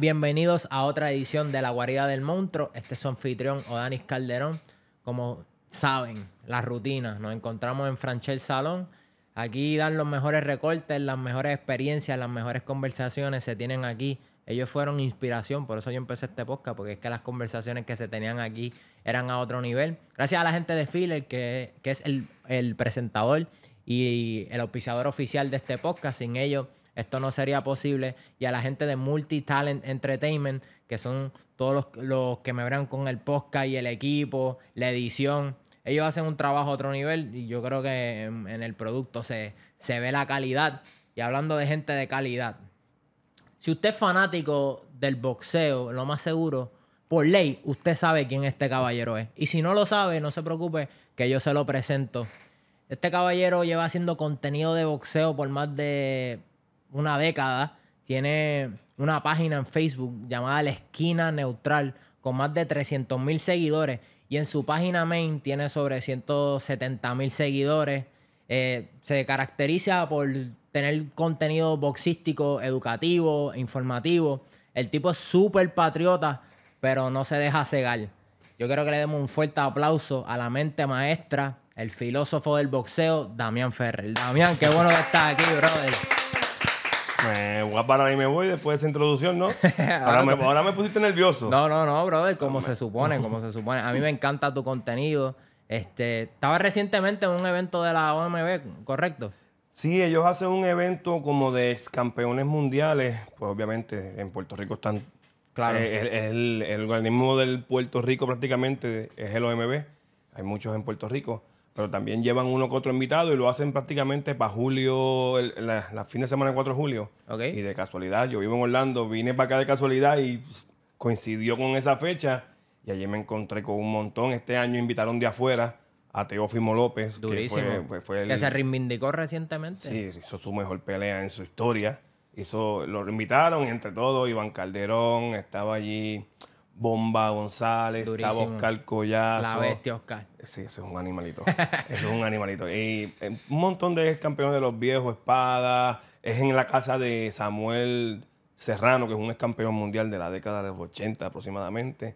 bienvenidos a otra edición de La Guarida del Monstruo. Este es su anfitrión, Odanis Calderón. Como saben, las rutinas, nos encontramos en Franchel Salón. Aquí dan los mejores recortes, las mejores experiencias, las mejores conversaciones se tienen aquí. Ellos fueron inspiración, por eso yo empecé este podcast, porque es que las conversaciones que se tenían aquí eran a otro nivel. Gracias a la gente de Filler, que, es el, el presentador y el auspiciador oficial de este podcast. Sin ellos esto no sería posible. Y a la gente de Multi Talent Entertainment, que son todos los, que me verán con el podcast y el equipo, la edición. Ellos hacen un trabajo a otro nivel y yo creo que en, el producto se, se ve la calidad. Y hablando de gente de calidad, si usted es fanático del boxeo, lo más seguro, por ley, usted sabe quién este caballero es. Y si no lo sabe, no se preocupe, que yo se lo presento. Este caballero lleva haciendo contenido de boxeo por más de una década, tiene una página en Facebook llamada La Esquina Neutral con más de 300 mil seguidores y en su página main tiene sobre 170 mil seguidores. Eh, se caracteriza por tener contenido boxístico, educativo, informativo. El tipo es súper patriota, pero no se deja cegar. Yo quiero que le demos un fuerte aplauso a la mente maestra, el filósofo del boxeo, Damián Ferrer. Damián, qué bueno que estás aquí, brother. Me voy a parar y me voy después de esa introducción, ¿no? Ahora, me, pusiste nervioso. No, no, no, brother, como se supone, como se supone. A mí me encanta tu contenido. Este, estaba recientemente en un evento de la OMB, ¿correcto? Sí, ellos hacen un evento como de campeones mundiales. Pues obviamente en Puerto Rico están. Claro. Eh, el, el organismo del Puerto Rico prácticamente es el OMB. Hay muchos en Puerto Rico pero también llevan uno que otro invitado y lo hacen prácticamente para julio, el, la, fin de semana 4 de julio. Y de casualidad, yo vivo en Orlando, vine para acá de casualidad y coincidió con esa fecha. Y allí me encontré con un montón. Este año invitaron de afuera a Teófimo López. Durísimo. Que, fue, se reivindicó recientemente. Sí, hizo su mejor pelea en su historia. Hizo, lo invitaron entre todos. Iván Calderón estaba allí. Bomba González, Oscar Collazo. La bestia Oscar. Sí, ese es un animalito. ese es un animalito. Y eh, un montón de campeones de los viejos, espadas Es en la casa de Samuel Serrano, que es un ex campeón mundial de la década de los 80 aproximadamente.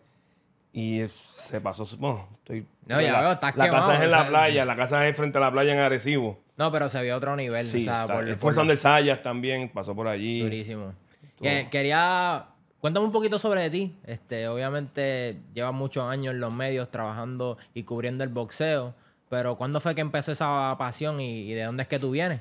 Y se pasó. Bueno, estoy. No, ya la, veo, estás La casa es en la playa, la casa es frente a la playa en Arecibo. No, pero se vio otro nivel. el o sea, Sayas también, pasó por allí. Durísimo. quería Cuéntame un poquito sobre ti. Este, obviamente llevas muchos años en los medios trabajando y cubriendo el boxeo, pero ¿cuándo fue que empezó esa pasión y, de dónde es que tú vienes?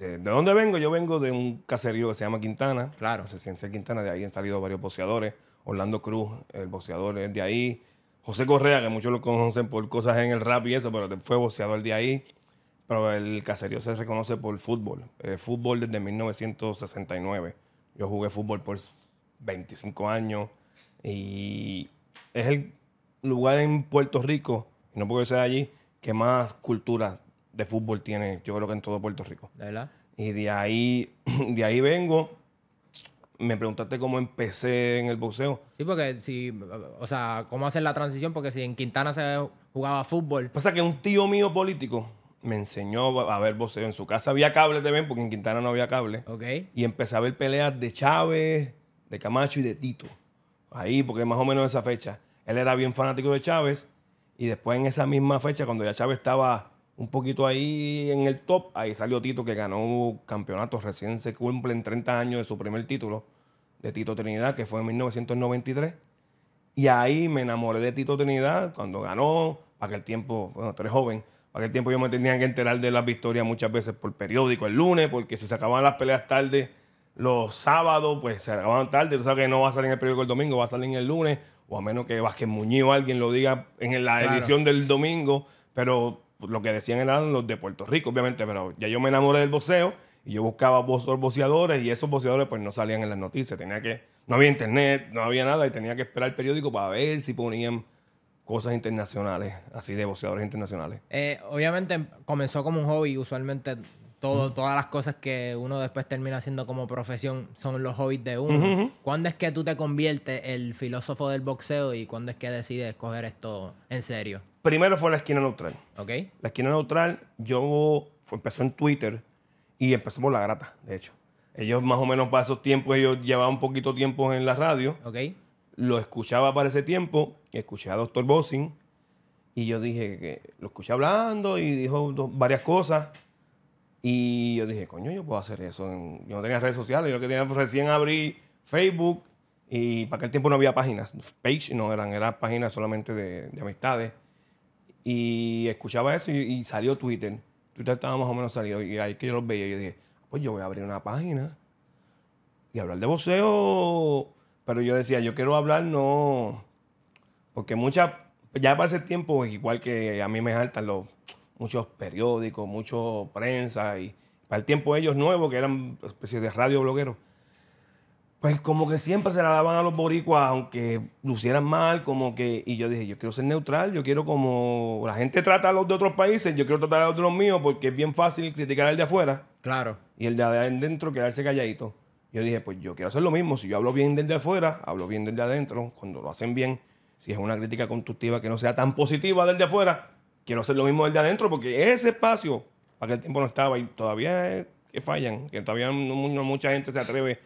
Eh, ¿De dónde vengo? Yo vengo de un caserío que se llama Quintana. Claro. Residencia Quintana, de ahí han salido varios boxeadores. Orlando Cruz, el boxeador es de ahí. José Correa, que muchos lo conocen por cosas en el rap y eso, pero fue boxeador de ahí. Pero el caserío se reconoce por fútbol. El eh, fútbol desde 1969. Yo jugué fútbol por 25 años y es el lugar en Puerto Rico, no porque sea allí, que más cultura de fútbol tiene, yo creo que en todo Puerto Rico. ¿De verdad? Y de ahí, de ahí vengo. Me preguntaste cómo empecé en el boxeo. Sí, porque si, o sea, cómo hacer la transición, porque si en Quintana se jugaba fútbol. Pasa que un tío mío político me enseñó a ver boxeo. En su casa había cable también, porque en Quintana no había cable. Ok. Y empecé a ver peleas de Chávez, de Camacho y de Tito. Ahí, porque más o menos esa fecha. Él era bien fanático de Chávez y después en esa misma fecha, cuando ya Chávez estaba un poquito ahí en el top, ahí salió Tito que ganó campeonato Recién se cumplen 30 años de su primer título de Tito Trinidad, que fue en 1993. Y ahí me enamoré de Tito Trinidad cuando ganó. para Aquel tiempo, bueno, tú eres joven, aquel tiempo yo me tenía que enterar de las victorias muchas veces por periódico el lunes, porque se sacaban las peleas tarde los sábados, pues se acaban tarde. Tú sabes que no va a salir en el periódico el domingo, va a salir en el lunes, o a menos que Vázquez Muñiz o alguien lo diga en la edición del domingo. Pero lo que decían eran los de Puerto Rico, obviamente. Pero ya yo me enamoré del voceo. y yo buscaba voceadores. y esos voceadores, pues no salían en las noticias. Tenía que, no había internet, no había nada y tenía que esperar el periódico para ver si ponían cosas internacionales, así de voceadores internacionales. Eh, obviamente comenzó como un hobby, usualmente todo, todas las cosas que uno después termina haciendo como profesión son los hobbies de uno. ¿Cuándo es que tú te conviertes el filósofo del boxeo y cuándo es que decides coger esto en serio? Primero fue la esquina neutral. Ok. La esquina neutral, yo empecé en Twitter y empezamos por la grata, de hecho. Ellos más o menos para esos tiempos, ellos llevaba un poquito tiempo en la radio. Ok. Lo escuchaba para ese tiempo, escuché a Doctor Bossing y yo dije que lo escuché hablando y dijo varias cosas y yo dije, coño, yo puedo hacer eso. Yo no tenía redes sociales, yo lo que tenía recién abrí Facebook y para aquel tiempo no había páginas, page no eran, eran páginas solamente de, amistades. Y escuchaba eso y, salió Twitter. Twitter estaba más o menos salido y ahí que yo los veía y yo dije, pues yo voy a abrir una página y hablar de voceo. Pero yo decía, yo quiero hablar no, porque muchas, ya para ese tiempo, igual que a mí me saltan los muchos periódicos, mucho prensa y para el tiempo ellos nuevos, que eran especie de radio blogueros, pues como que siempre se la daban a los boricuas, aunque lucieran mal, como que, y yo dije, yo quiero ser neutral, yo quiero como la gente trata a los de otros países, yo quiero tratar a los de los míos, porque es bien fácil criticar al de afuera. Claro. Y el de adentro quedarse calladito. Yo dije, pues yo quiero hacer lo mismo, si yo hablo bien del de afuera, hablo bien del de adentro, cuando lo hacen bien, si es una crítica constructiva que no sea tan positiva del de afuera, quiero hacer lo mismo del de adentro porque ese espacio, para aquel tiempo no estaba y todavía que fallan, que todavía no, mucha gente se atreve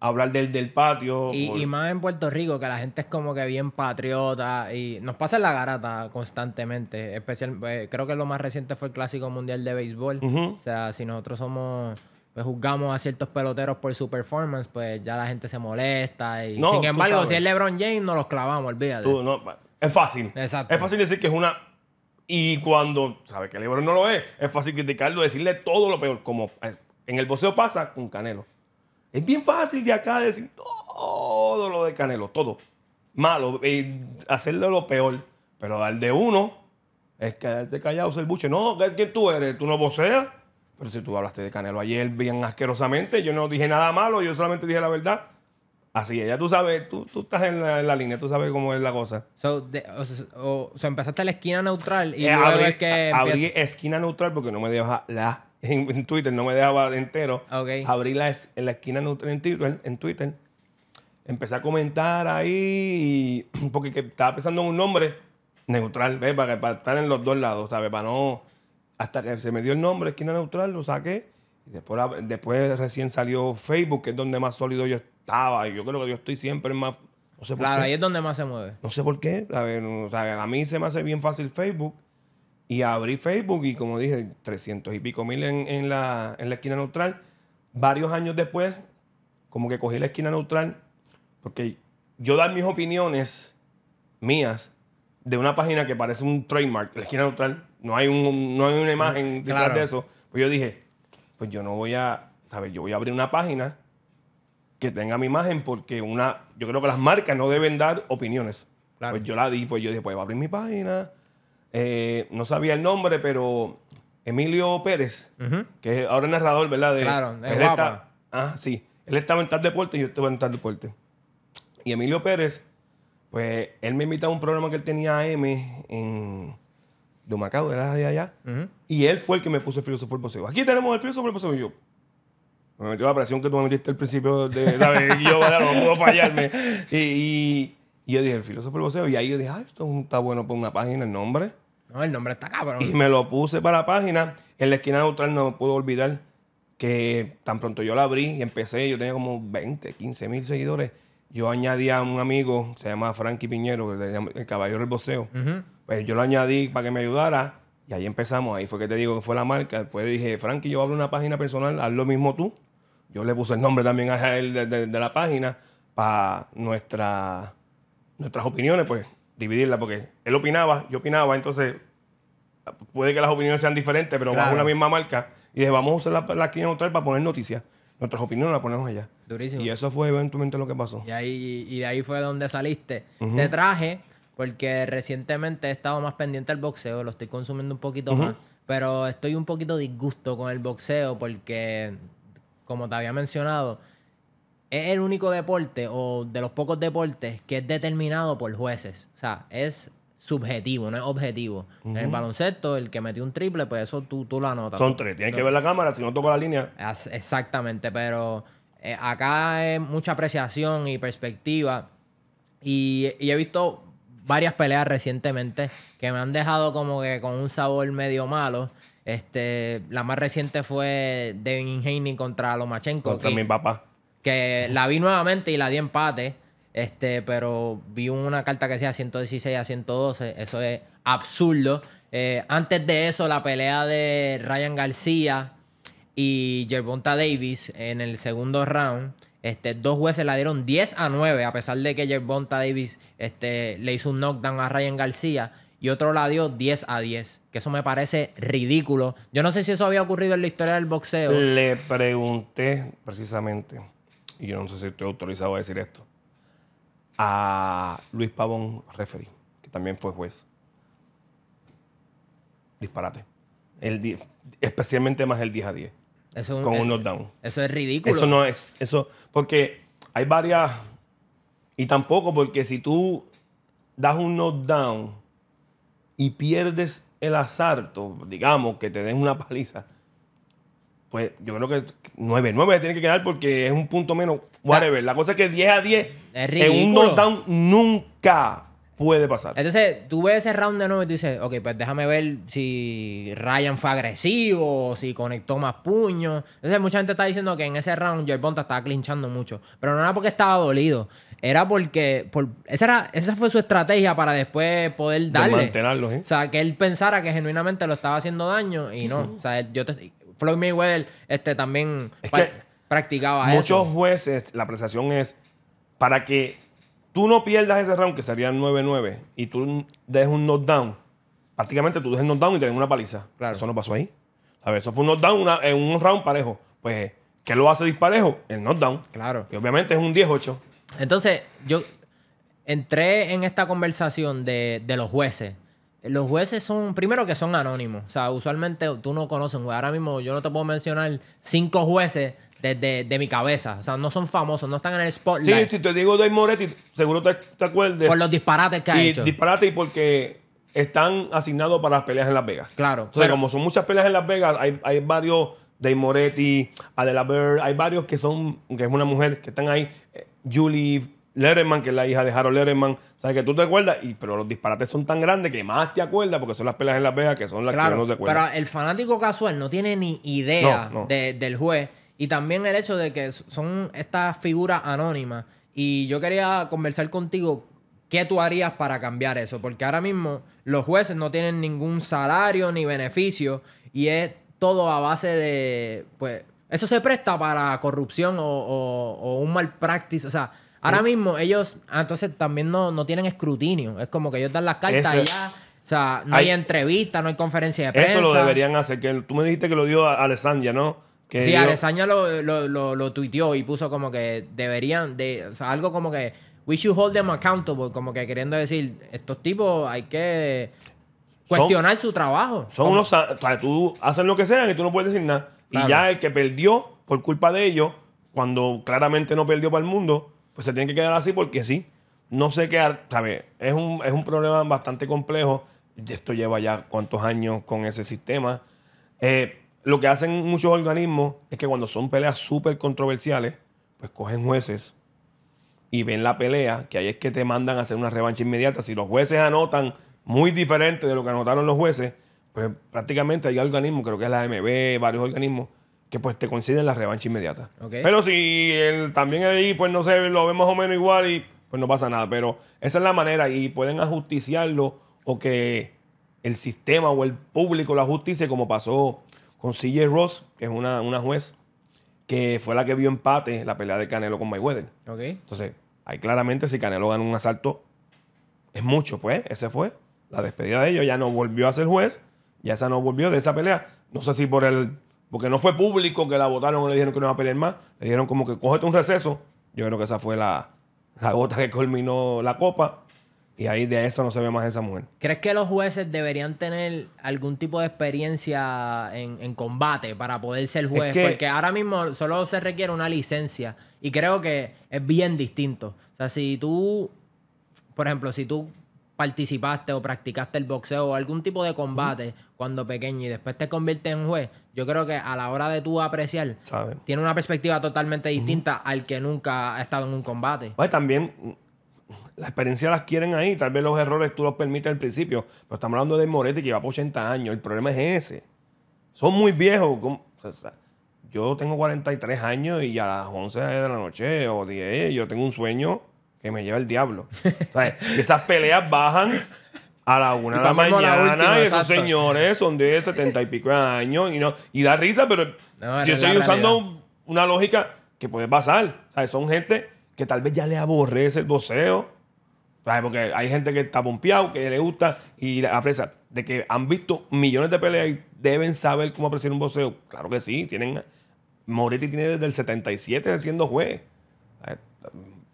a hablar del, del patio. Y, más en Puerto Rico, que la gente es como que bien patriota y nos pasa la garata constantemente. Eh, creo que lo más reciente fue el Clásico Mundial de Béisbol. O sea, si nosotros somos pues juzgamos a ciertos peloteros por su performance, pues ya la gente se molesta. Y sin embargo, si es LeBron James, no los clavamos, olvídate. es fácil. Es fácil decir que es una y cuando sabe que libro no lo es, es fácil criticarlo, decirle todo lo peor, como eh, en el boxeo pasa con Canelo. Es bien fácil de acá decir todo lo de Canelo, todo. Malo, y eh, hacerle lo peor, pero dar de uno es quedarte callado, ser buche. No, ¿quién tú eres? ¿Tú no boxeas? Pero si tú hablaste de Canelo ayer bien asquerosamente, yo no dije nada malo, yo solamente dije la verdad. Así ella, tú sabes, tú, estás en la, línea, tú sabes cómo es la cosa. So, o, sea, empezaste la esquina neutral y eh, que... Abrí esquina neutral porque no me dejaba la... En, Twitter no me dejaba entero. Abrí la, en la esquina neutral en Twitter, Empecé a comentar ahí porque estaba pensando en un nombre neutral, ¿ves? Para, para estar en los dos lados, ¿sabes? Para no... Hasta que se me dio el nombre, esquina neutral, lo saqué después, después recién salió Facebook, que es donde más sólido yo estaba. Y yo creo que yo estoy siempre más... claro, ahí es donde más se mueve. No sé por qué. O sea, a mí se me hace bien fácil Facebook. Y abrí Facebook y como dije, 300 y pico mil en, en, la, en la esquina neutral. Varios años después, como que cogí la esquina neutral. Porque yo dar mis opiniones mías de una página que parece un trademark, la esquina neutral, no hay, un, no hay una mm, imagen detrás de eso. Pues yo dije, pues yo no voy a, ¿sabes? Yo voy a abrir una página que tenga mi imagen porque una, yo creo que las marcas no deben dar opiniones. Pues yo la di, pues yo dije, pues voy a abrir mi página. Eh, no sabía el nombre, pero Emilio Pérez, que es ahora narrador, ¿verdad? De, claro, él está, Ah, sí. Él estaba en tal deporte y yo estaba en tal deporte. Y Emilio Pérez, pues él me invitó a un programa que él tenía AM en, de Macao, de de allá. Y él fue el que me puso el filósofo del poseo. Aquí tenemos el filósofo del poseo. Y yo, me metió la presión que tú me metiste al principio de, y yo, no puedo fallarme. Y, y, yo dije, el filósofo del poseo. Y ahí yo dije, ah, esto está bueno por una página, el nombre. No, el nombre está cabrón. Y me lo puse para la página. En la esquina neutral no puedo olvidar que tan pronto yo la abrí y empecé, yo tenía como 20, 15 mil seguidores. Yo añadí a un amigo, se llama Frankie Piñero, el caballero del boceo. Uh pues yo lo añadí para que me ayudara. Y ahí empezamos, ahí fue que te digo que fue la marca. Después dije, Frankie, yo abro una página personal, haz lo mismo tú. Yo le puse el nombre también a él de, la página para nuestras opiniones, pues dividirla, porque él opinaba, yo opinaba, entonces puede que las opiniones sean diferentes, pero bajo una misma marca. Y dije, vamos a usar la, la para poner noticias. Nuestras opiniones las ponemos allá. Durísimo. Y eso fue eventualmente lo que pasó. Y, ahí, y de ahí fue donde saliste. Te traje porque recientemente he estado más pendiente al boxeo, lo estoy consumiendo un poquito más, pero estoy un poquito disgusto con el boxeo porque, como te había mencionado, es el único deporte o de los pocos deportes que es determinado por jueces. O sea, es subjetivo, no es objetivo. En el baloncesto, el que metió un triple, pues eso tú, tú lo anotas. Son tres, tienes que ver la cámara, si no toco la línea. Exactamente, pero eh, acá hay mucha apreciación y perspectiva. y, he visto varias peleas recientemente que me han dejado como que con un sabor medio malo. Este, la más reciente fue Devin Haney contra Lomachenko. Contra mi papá. Que la vi nuevamente y la di empate. Este, pero vi una carta que decía 116 a 112. Eso es absurdo. Eh, antes de eso, la pelea de Ryan García y Gervonta Davis en el segundo round. Este, dos jueces la dieron 10 a 9, a pesar de que Bonta Davis este, le hizo un knockdown a Ryan García. Y otro la dio 10 a 10. Que eso me parece ridículo. Yo no sé si eso había ocurrido en la historia del boxeo. Le pregunté precisamente, y yo no sé si estoy autorizado a decir esto, a Luis Pavón Referee, que también fue juez. Disparate. El especialmente más el 10 a 10. Eso con un knockdown. Eso es ridículo. Eso no es. Eso, porque hay varias. Y tampoco, porque si tú das un knockdown y pierdes el asalto, digamos que te den una paliza, pues yo creo que 9, 9 tiene que quedar porque es un punto menos. Whatever. la cosa es que 10 a 10 en un knockdown nunca puede pasar. Entonces, tú ves ese round de nuevo y tú dices, ok, pues déjame ver si Ryan fue agresivo, si conectó más puños. Entonces, mucha gente está diciendo que en ese round Joel Bonta estaba clinchando mucho. Pero no era porque estaba dolido. Era porque. esa, era, esa fue su estrategia para después poder darle. De mantenerlo, O sea, que él pensara que genuinamente lo estaba haciendo daño y no. O sea, yo te, Floyd Mayweather este, también practicaba muchos eso. Muchos jueces, la apreciación es para que tú no pierdas ese round, que sería 9-9, y tú des un knockdown, prácticamente tú des el knockdown y te den una paliza. Eso no pasó ahí. A eso fue un knockdown, en eh, un round parejo. Pues, eh, ¿qué lo hace disparejo? El knockdown. Claro. Y obviamente es un 10-8. Entonces, yo entré en esta conversación de, de los jueces los jueces son, primero que son anónimos. O sea, usualmente tú no conoces un juez. Ahora mismo yo no te puedo mencionar cinco jueces de, mi cabeza. O sea, no son famosos, no están en el spotlight. Sí, si te digo Dave Moretti, seguro te, acuerdes. Por los disparates que ha y, Disparates y porque están asignados para las peleas en Las Vegas. Claro. O sea, como son muchas peleas en Las Vegas, hay, varios, Dave Moretti, Adela Bird, hay varios que son, que es una mujer, que están ahí. Eh, Julie Letterman, que es la hija de Harold Letterman. ¿Sabes que tú te acuerdas? Y, pero los disparates son tan grandes que más te acuerdas porque son las peleas en Las Vegas que son las que no te acuerdas. Pero el fanático casual no tiene ni idea del juez. Y también el hecho de que son estas figuras anónimas. Y yo quería conversar contigo qué tú harías para cambiar eso. Porque ahora mismo los jueces no tienen ningún salario ni beneficio. Y es todo a base de. Pues. Eso se presta para corrupción o, un mal practice. O sea, ahora mismo ellos. Ah, entonces también no, tienen escrutinio. Es como que ellos dan las cartas allá O sea, no hay, entrevista, no hay conferencia de prensa. Eso lo deberían hacer. Que tú me dijiste que lo dio a Alessandra, ¿no? sí, Aresaña lo, lo, lo, tuiteó y puso como que deberían, de, algo como que, we should hold them accountable, como que queriendo decir, estos tipos hay que cuestionar su trabajo. Son unos, o sea, tú hacen lo que sea y tú no puedes decir nada. Y ya el que perdió por culpa de ellos, cuando claramente no perdió para el mundo, pues se tiene que quedar así porque sí. No sé qué, ¿sabes? Es un, es un problema bastante complejo. Esto lleva ya cuántos años con ese sistema. Eh, lo que hacen muchos organismos es que cuando son peleas súper controversiales, pues cogen jueces y ven la pelea, que ahí es que te mandan a hacer una revancha inmediata. Si los jueces anotan muy diferente de lo que anotaron los jueces, pues prácticamente hay organismos, creo que es la AMB, varios organismos, que pues te coinciden la revancha inmediata. Pero si también ahí, pues no sé, lo ven más o menos igual y pues no pasa nada. Pero esa es la manera y pueden ajusticiarlo o que el sistema o el público la justicia, como pasó con CJ Ross, que es una, una juez, que fue la que vio empate la pelea de Canelo con Mayweather. Okay. Entonces, ahí claramente si Canelo gana un asalto, es mucho, pues, ese fue. La despedida de ellos ya no volvió a ser juez, ya esa no volvió de esa pelea. No sé si por el. Porque no fue público que la votaron o le dijeron que no iba a pelear más. Le dijeron como que cógete un receso. Yo creo que esa fue la, la gota que culminó la copa. Y ahí de eso no se ve más esa mujer. ¿Crees que los jueces deberían tener algún tipo de experiencia en, combate para poder ser juez? Porque ahora mismo solo se requiere una licencia. Y creo que es bien distinto. O sea, si tú, por ejemplo, si tú participaste o practicaste el boxeo o algún tipo de combate cuando pequeño y después te conviertes en juez, yo creo que a la hora de tú apreciar, ¿Sabe? tiene una perspectiva totalmente distinta al que nunca ha estado en un combate. Pues también la experiencia las quieren ahí. Tal vez los errores tú los permites al principio. Pero estamos hablando de Moretti que lleva por 80 años. El problema es ese. Son muy viejos. yo tengo 43 años y a las 11 de la noche o 10 yo tengo un sueño que me lleva el diablo. O sea, esas peleas bajan a la una de la mañana y esos señores son de 70 y pico de años y, no, y da risa, pero yo estoy usando una lógica que puede pasar. son gente que tal vez ya le aborrece el voceo porque hay gente que está pompeado, que le gusta y la prensa, De que han visto millones de peleas y deben saber cómo apreciar un boxeo. Claro que sí, tienen. Moretti tiene desde el 77 siendo juez.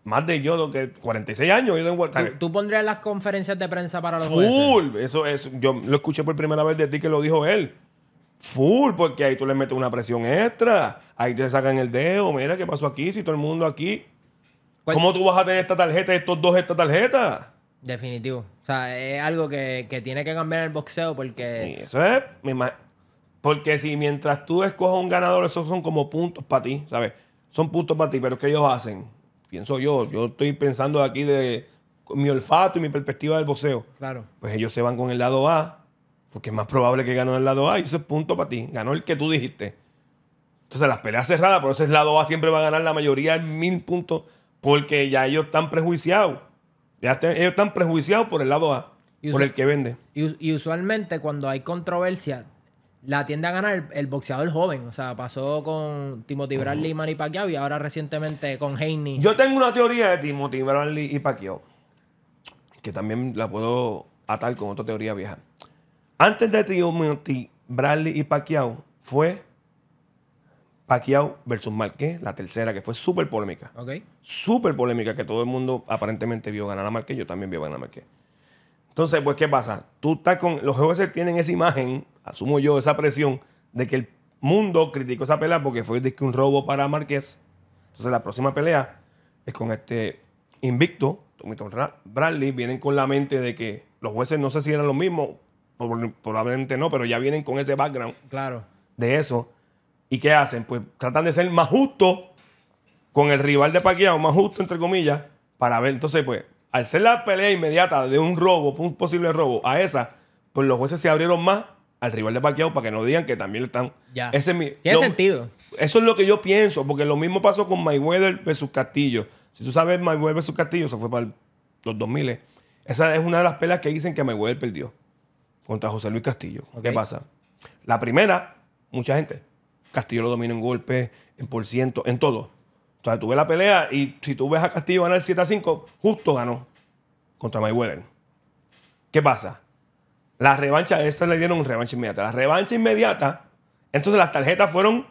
Más de yo, lo que 46 años. Yo ¿Tú, ¿Tú, pondrías las conferencias de prensa para los jueces? Full. Eso es, yo lo escuché por primera vez de ti que lo dijo él. Full, porque ahí tú le metes una presión extra. Ahí te sacan el dedo. Mira qué pasó aquí, si todo el mundo aquí. ¿Cómo tú vas a tener esta tarjeta y estos dos esta tarjeta? Definitivo. O sea, es algo que, tiene que cambiar el boxeo porque. eso es. porque si mientras tú escojas un ganador, esos son como puntos para ti, ¿sabes? Son puntos para ti, pero ¿qué ellos hacen? Pienso yo. Yo estoy pensando aquí de mi olfato y mi perspectiva del boxeo. Claro. Pues ellos se van con el lado A, porque es más probable que ganó el lado A y eso es punto para ti. Ganó el que tú dijiste. Entonces las peleas cerradas, por eso el lado A siempre va a ganar la mayoría, mil puntos porque ya ellos están prejuiciados. Ya ellos están prejuiciados por el lado A, por el que vende. Y, usualmente cuando hay controversia, la tiende a ganar el, boxeador joven. O sea, pasó con Timothy Bradley y Manny Pacquiao y ahora recientemente con Haney. Yo tengo una teoría de Timothy Bradley y Pacquiao, que también la puedo atar con otra teoría vieja. Antes de Timothy Bradley y Pacquiao fue Pacquiao versus Marquez, la tercera, que fue súper polémica. Ok. Súper polémica, que todo el mundo aparentemente vio ganar a Marquez, yo también vio ganar a Marquez. Entonces, pues, ¿qué pasa? Tú estás con. Los jueces tienen esa imagen, asumo yo, esa presión de que el mundo criticó esa pelea porque fue que un robo para Marquez. Entonces, la próxima pelea es con este invicto, Tomito Bradley. Vienen con la mente de que los jueces no sé si eran los mismos, probablemente no, pero ya vienen con ese background. Claro. De eso. ¿Y qué hacen? Pues tratan de ser más justos con el rival de Paquiao, más justo entre comillas, para ver. Entonces, pues, al ser la pelea inmediata de un robo, un posible robo, a esa, pues los jueces se abrieron más al rival de Paquiao para que no digan que también están. Ya. Ese es Tiene sentido. Eso es lo que yo pienso, porque lo mismo pasó con Mayweather versus Castillo. Si tú sabes, Mayweather versus Castillo se fue para los 2000. Esa es una de las peleas que dicen que Mayweather perdió contra José Luis Castillo. ¿Qué pasa? La primera, mucha gente Castillo lo domina en golpes, en por ciento, en todo. Entonces, tú ves la pelea y si tú ves a Castillo ganar 7 a 5, justo ganó contra Mayweather. ¿Qué pasa? La revancha, esta le dieron revancha inmediata. La revancha inmediata, entonces las tarjetas fueron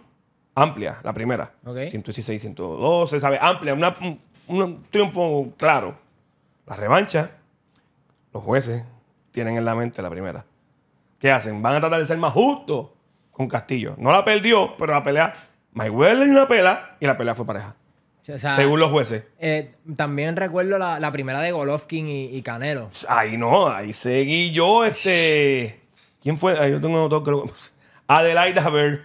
amplias, la primera. 116, 112, ¿sabes? Amplia, un triunfo claro. La revancha, los jueces tienen en la mente la primera. ¿Qué hacen? Van a tratar de ser más justos un Castillo. No la perdió, pero la pelea. Mayweather le dio una pela y la pelea fue pareja. según los jueces. Eh, también recuerdo la, primera de Golovkin y, Canelo. Ahí no, ahí seguí yo. Este. ¿Quién fue? yo tengo otro, creo. Adelaida ver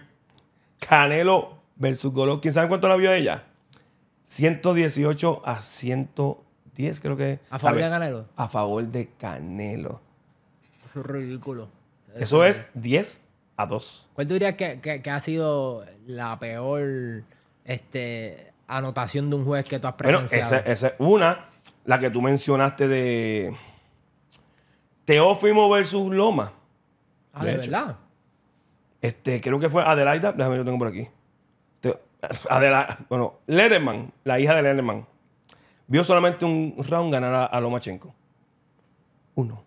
Canelo versus Golovkin. ¿Saben cuánto la vio ella? 118 a 110, creo que. ¿A favor de Canelo? A favor de Canelo. Eso es ridículo. Eso, Eso es 10 a dos. ¿Cuál tú dirías que, ha sido la peor este, anotación de un juez que tú has presenciado? Bueno, esa es una, la que tú mencionaste de Teófimo versus Loma. Ah, de, verdad. Este, creo que fue Adelaida, déjame yo tengo por aquí. bueno, Letterman, la hija de Letterman, vio solamente un round ganar a, a Lomachenko. Uno.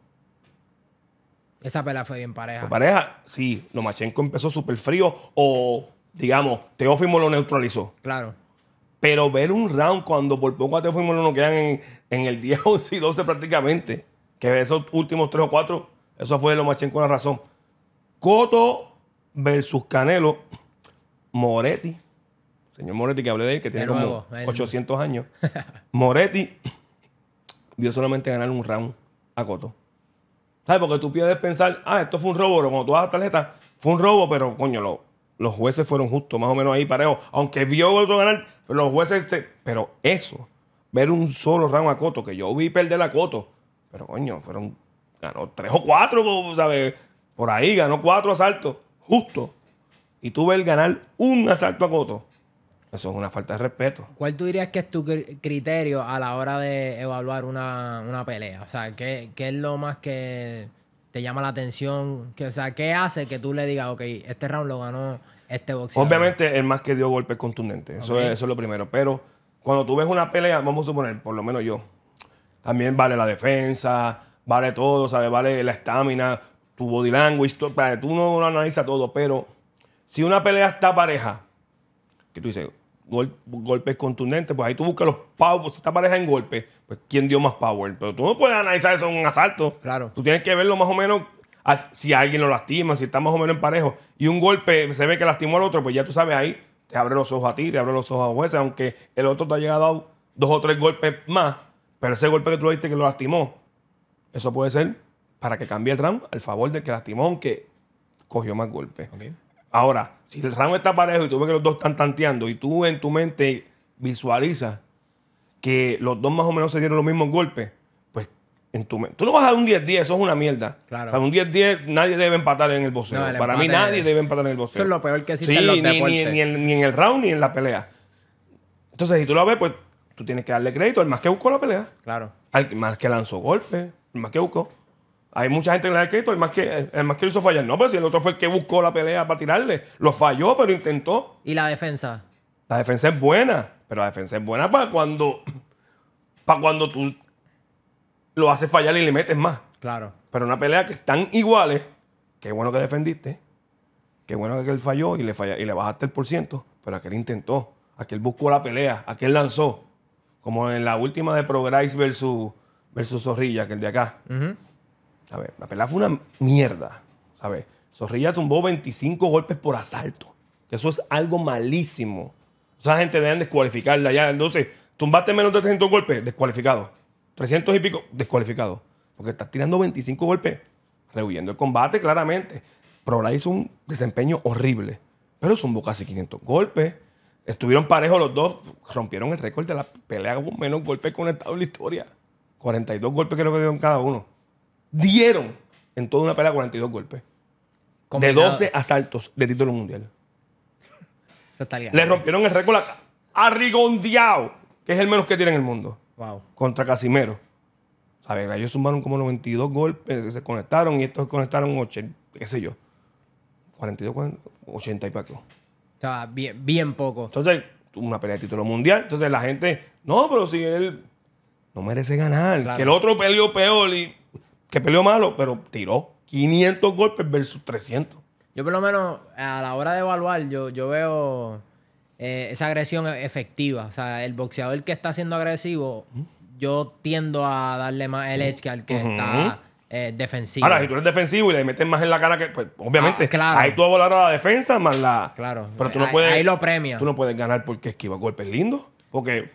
Esa pelea fue bien pareja. Fue pareja, sí. Lomachenko empezó súper frío o, digamos, Teófimo lo neutralizó. Claro. Pero ver un round cuando por poco a Teófimo lo quedan en, el 10, 11 y 12 prácticamente, que esos últimos 3 o 4, eso fue de Lomachenko la razón. Coto versus Canelo, Moretti. Señor Moretti, que hablé de él, que tiene como 800 años. Moretti vio solamente ganar un round a Coto. ¿Sabes? Porque tú puedes pensar, ah, esto fue un robo, pero cuando tú vas la tarjeta, fue un robo, pero coño, los jueces fueron justos, más o menos ahí parejo. Aunque vio otro ganar, pero los jueces. Pero eso, ver un solo round a Coto, que yo vi perder a Coto, pero coño, fueron. Ganó tres o cuatro, ¿sabes? Por ahí ganó cuatro asaltos, justo. Y tú ves ganar un asalto a Coto eso es una falta de respeto. ¿Cuál tú dirías que es tu criterio a la hora de evaluar una, pelea? O sea, ¿qué, es lo más que te llama la atención? o sea, ¿qué hace que tú le digas, ok, este round lo ganó este boxeador? Obviamente, el más que dio golpes contundentes. Eso, es, lo primero. Pero cuando tú ves una pelea, vamos a suponer, por lo menos yo, también vale la defensa, vale todo, ¿sabes? Vale la estamina, tu body language, tú, no lo analizas todo, pero si una pelea está pareja, ¿qué tú dices, golpes contundentes, pues ahí tú buscas los powers. Si esta pareja en golpes, pues ¿quién dio más power? Pero tú no puedes analizar eso en un asalto. Claro. Tú tienes que verlo más o menos ah, si alguien lo lastima, si está más o menos en parejo. Y un golpe se ve que lastimó al otro, pues ya tú sabes ahí, te abre los ojos a ti, te abre los ojos a jueces, aunque el otro te ha llegado dos o tres golpes más, pero ese golpe que tú viste que lo lastimó, eso puede ser para que cambie el round al favor de que lastimó, aunque cogió más golpes. Ahora, si el round está parejo y tú ves que los dos están tanteando y tú en tu mente visualizas que los dos más o menos se dieron los mismos golpes, pues en tu mente. Tú no vas a dar un 10-10, eso es una mierda. Claro. O sea, un 10-10 nadie debe empatar en el boxeo. Para mí nadie debe empatar en el boxeo. Eso es lo peor que existe en los ni, en, ni en el round ni en la pelea. Entonces, si tú lo ves, pues tú tienes que darle crédito al más que buscó la pelea. Claro. Al más que lanzó golpes, al más que buscó. Hay mucha gente que le ha escrito, el más que, el más que lo hizo fallar. No, pero pues si el otro fue el que buscó la pelea para tirarle, lo falló, pero intentó. ¿Y la defensa? La defensa es buena, pero la defensa es buena para cuando, para cuando tú lo haces fallar y le metes más. Claro. Pero una pelea que están iguales, qué bueno que defendiste, qué bueno que él falló y le, falla, y le bajaste el por ciento, pero aquel intentó, aquel buscó la pelea, aquel lanzó. Como en la última de Progrise versus, versus Zorrilla, que el de acá. La pelea fue una mierda. ¿Sabes? Zorrilla zumbó 25 golpes por asalto. eso es algo malísimo. O sea, gente deben descualificarla ya. Entonces, tumbaste menos de 300 golpes, descualificado. 300 y pico, descualificado. Porque estás tirando 25 golpes, rehuyendo el combate, claramente. Prora hizo un desempeño horrible. Pero zumbó casi 500 golpes. Estuvieron parejos los dos. Rompieron el récord de la pelea con menos golpes conectados en la historia. 42 golpes creo que dieron cada uno dieron en toda una pelea 42 golpes. De 12 asaltos de título mundial. Le rompieron el récord a, que es el menos que tiene en el mundo. Contra Casimero. A ellos sumaron como 92 golpes, se conectaron y estos conectaron 80, qué sé yo. 42, 80 y pico. Está bien, bien poco. Entonces, una pelea de título mundial. Entonces la gente, no, pero si él no merece ganar, que el otro peleó peor y que peleó malo, pero tiró 500 golpes versus 300. Yo por lo menos a la hora de evaluar, yo, yo veo eh, esa agresión efectiva. O sea, el boxeador que está siendo agresivo, yo tiendo a darle más el edge que al que está eh, defensivo. Ahora, si tú eres defensivo y le metes más en la cara que. Pues, ah, obviamente. Ahí tú vas a volar a la defensa más la. Claro. Pero tú no puedes. Ahí lo premia. Tú no puedes ganar porque esquiva golpes lindos. Porque.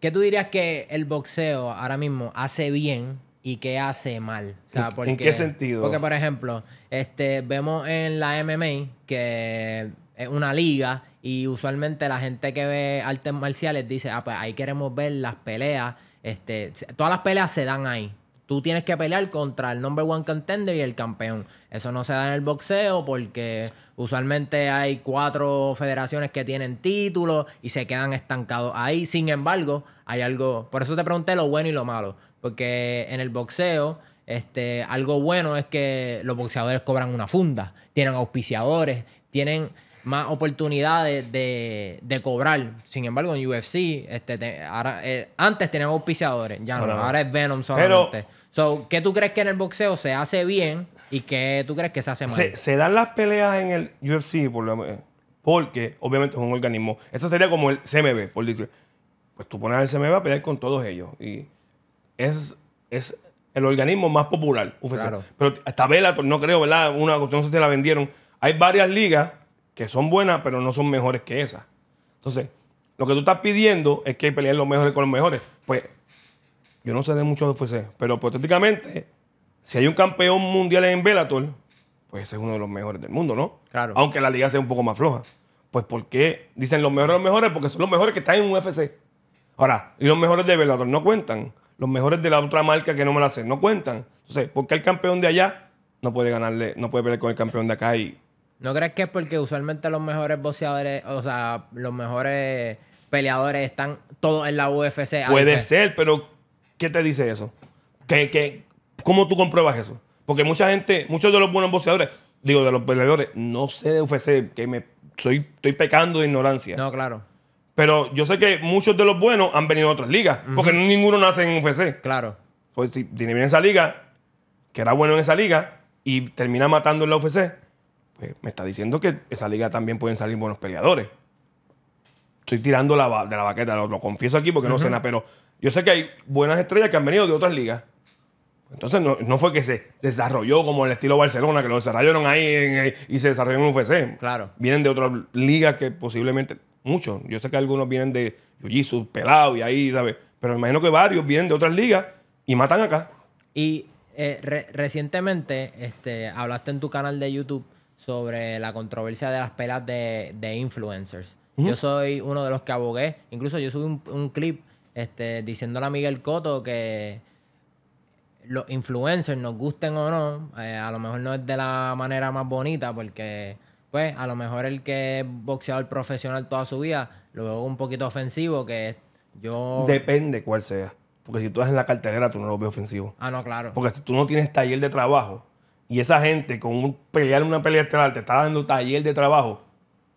¿Qué tú dirías que el boxeo ahora mismo hace bien y qué hace mal. sea, porque, ¿En qué sentido? Porque, por ejemplo, este, vemos en la MMA que es una liga y usualmente la gente que ve artes marciales dice, ah, pues ahí queremos ver las peleas. Este, todas las peleas se dan ahí. Tú tienes que pelear contra el number one contender y el campeón. Eso no se da en el boxeo porque usualmente hay cuatro federaciones que tienen títulos y se quedan estancados ahí. Sin embargo, hay algo. Por eso te pregunté lo bueno y lo malo porque en el boxeo, este, algo bueno es que los boxeadores cobran una funda, tienen auspiciadores, tienen más oportunidades de, cobrar. Sin embargo, en UFC, este, eh, antes tenían auspiciadores, ya no, ahora es Venom solamente. ¿Qué tú crees que en el boxeo se hace bien y qué tú crees que se hace mal? Se, dan las peleas en el UFC porque obviamente es un organismo. Eso sería como el CMB, por Pues tú pones al CMB a pelear con todos ellos. Y es, es el organismo más popular, UFC. Pero hasta Bellator, no creo, ¿verdad? Una cuestión no sé si la vendieron. Hay varias ligas que son buenas, pero no son mejores que esas. Entonces, lo que tú estás pidiendo es que peleen los mejores con los mejores. Pues, yo no sé de muchos UFC, pero hipotéticamente, si hay un campeón mundial en Bellator, pues ese es uno de los mejores del mundo, ¿no? Claro. Aunque la liga sea un poco más floja. Pues, ¿por qué dicen los mejores los mejores? Porque son los mejores que están en un UFC. Ahora, y los mejores de Bellator no cuentan los mejores de la otra marca que no me la hacen. No cuentan. Entonces, ¿por qué el campeón de allá no puede ganarle, no puede pelear con el campeón de acá? Y... ¿No crees que es porque usualmente los mejores boxeadores, o sea, los mejores peleadores están todos en la UFC? Puede ser, pero ¿qué te dice eso? ¿Qué, cómo tú compruebas eso? Porque mucha gente, muchos de los buenos boxeadores, digo, de los peleadores, no sé de UFC, que me soy, estoy pecando de ignorancia. No, claro. Pero yo sé que muchos de los buenos han venido de otras ligas, porque ninguno nace en UFC. Claro. Pues si tiene bien esa liga, que era bueno en esa liga, y termina matando en la UFC, pues me está diciendo que esa liga también pueden salir buenos peleadores. Estoy tirando de la baqueta, lo, confieso aquí porque no sé nada, pero yo sé que hay buenas estrellas que han venido de otras ligas. Entonces no, fue que se, desarrolló como el estilo Barcelona, que lo desarrollaron ahí eh, y se desarrolló en UFC. Claro. Vienen de otras ligas que posiblemente Muchos. Yo sé que algunos vienen de Jiu-Jitsu, pelado y ahí, ¿sabes? Pero me imagino que varios vienen de otras ligas y matan acá. Y eh, recientemente este, hablaste en tu canal de YouTube sobre la controversia de las pelas de, influencers. Yo soy uno de los que abogué. Incluso yo subí un, clip este, diciéndole a Miguel Coto que los influencers, nos gusten o no, eh, a lo mejor no es de la manera más bonita porque pues a lo mejor el que es boxeador profesional toda su vida, lo veo un poquito ofensivo, que yo... Depende cuál sea. Porque si tú estás en la cartelera, tú no lo ves ofensivo. Ah, no, claro. Porque si tú no tienes taller de trabajo y esa gente con un pelear una pelea estelar te está dando taller de trabajo,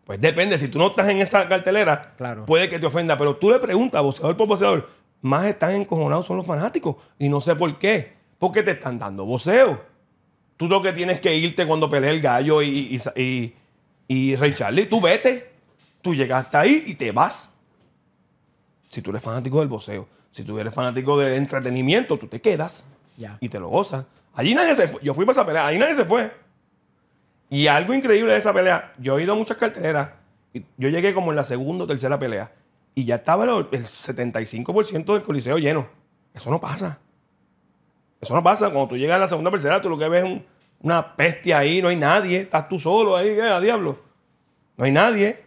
pues depende. Si tú no estás en esa cartelera, puede que te ofenda. Pero tú le preguntas, boxeador por boxeador, más están encojonados son los fanáticos. Y no sé por qué. Porque te están dando boceo tú lo que tienes que irte cuando pelea el gallo y, y, y, Tú vete. Tú llegas hasta ahí y te vas. Si tú eres fanático del boxeo, si tú eres fanático del entretenimiento, tú te quedas y te lo gozas. Allí nadie se fue. Yo fui para esa pelea, ahí nadie se fue. Y algo increíble de esa pelea, yo he ido a muchas carteras. Y yo llegué como en la segunda o tercera pelea y ya estaba el 75% del coliseo lleno. Eso no pasa. Eso no pasa. Cuando tú llegas a la segunda tercera, tú lo que ves es una peste ahí, no hay nadie. Estás tú solo ahí, ¿qué? Eh, a diablo. No hay nadie.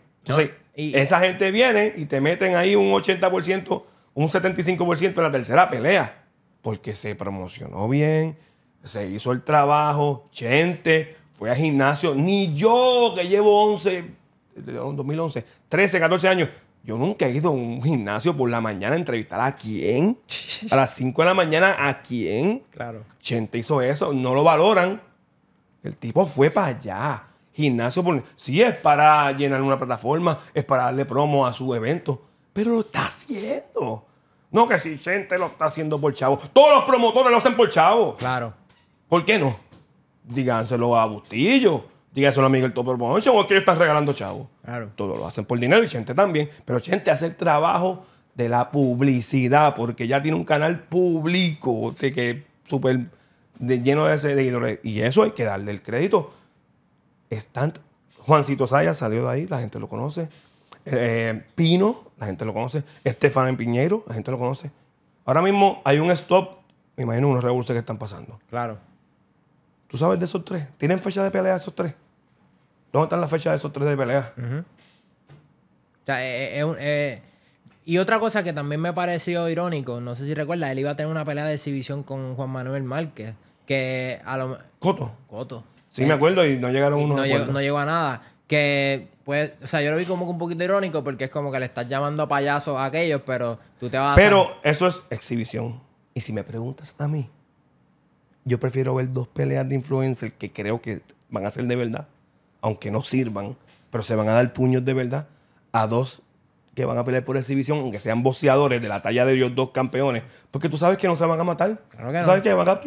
y, esa gente viene y te meten ahí un 80%, un 75% en la tercera pelea. Porque se promocionó bien, se hizo el trabajo, gente, fue al gimnasio. Ni yo, que llevo 11, 2011, 13, 14 años, yo nunca he ido a un gimnasio por la mañana a entrevistar a quién. A las 5 de la mañana, ¿a quién? Claro. Chente hizo eso, no lo valoran. El tipo fue para allá. Gimnasio, por... sí, es para llenar una plataforma, es para darle promo a su evento, pero lo está haciendo. No que si Chente lo está haciendo por chavo. Todos los promotores lo hacen por chavo. Claro. ¿Por qué no? Díganselo a Bustillo un a Miguel Top Promotion o que ellos están regalando chavo. Claro. Todo lo hacen por dinero y gente también. Pero gente hace el trabajo de la publicidad porque ya tiene un canal público que súper lleno de seguidores. Y eso hay que darle el crédito. Están, Juancito Zaya salió de ahí, la gente lo conoce. Eh, eh, Pino, la gente lo conoce. Estefan piñero la gente lo conoce. Ahora mismo hay un stop, me imagino unos rebuses que están pasando. Claro. ¿Tú sabes de esos tres? ¿Tienen fecha de pelea esos tres? ¿Dónde están las fechas de esos tres de pelea? Eh, eh, eh, y otra cosa que también me pareció irónico, no sé si recuerdas, él iba a tener una pelea de exhibición con Juan Manuel Márquez, que a lo Coto. Coto. Sí, me acuerdo y no llegaron unos no llegó, no llegó a nada. Que, pues, o sea, yo lo vi como que un poquito irónico porque es como que le estás llamando a payasos a aquellos, pero tú te vas Pero eso es exhibición. Y si me preguntas a mí, yo prefiero ver dos peleas de influencer que creo que van a ser de verdad aunque no sirvan, pero se van a dar puños de verdad a dos que van a pelear por exhibición, aunque sean boxeadores de la talla de ellos dos campeones, porque tú sabes que no se van a matar. Claro que tú sabes que van a...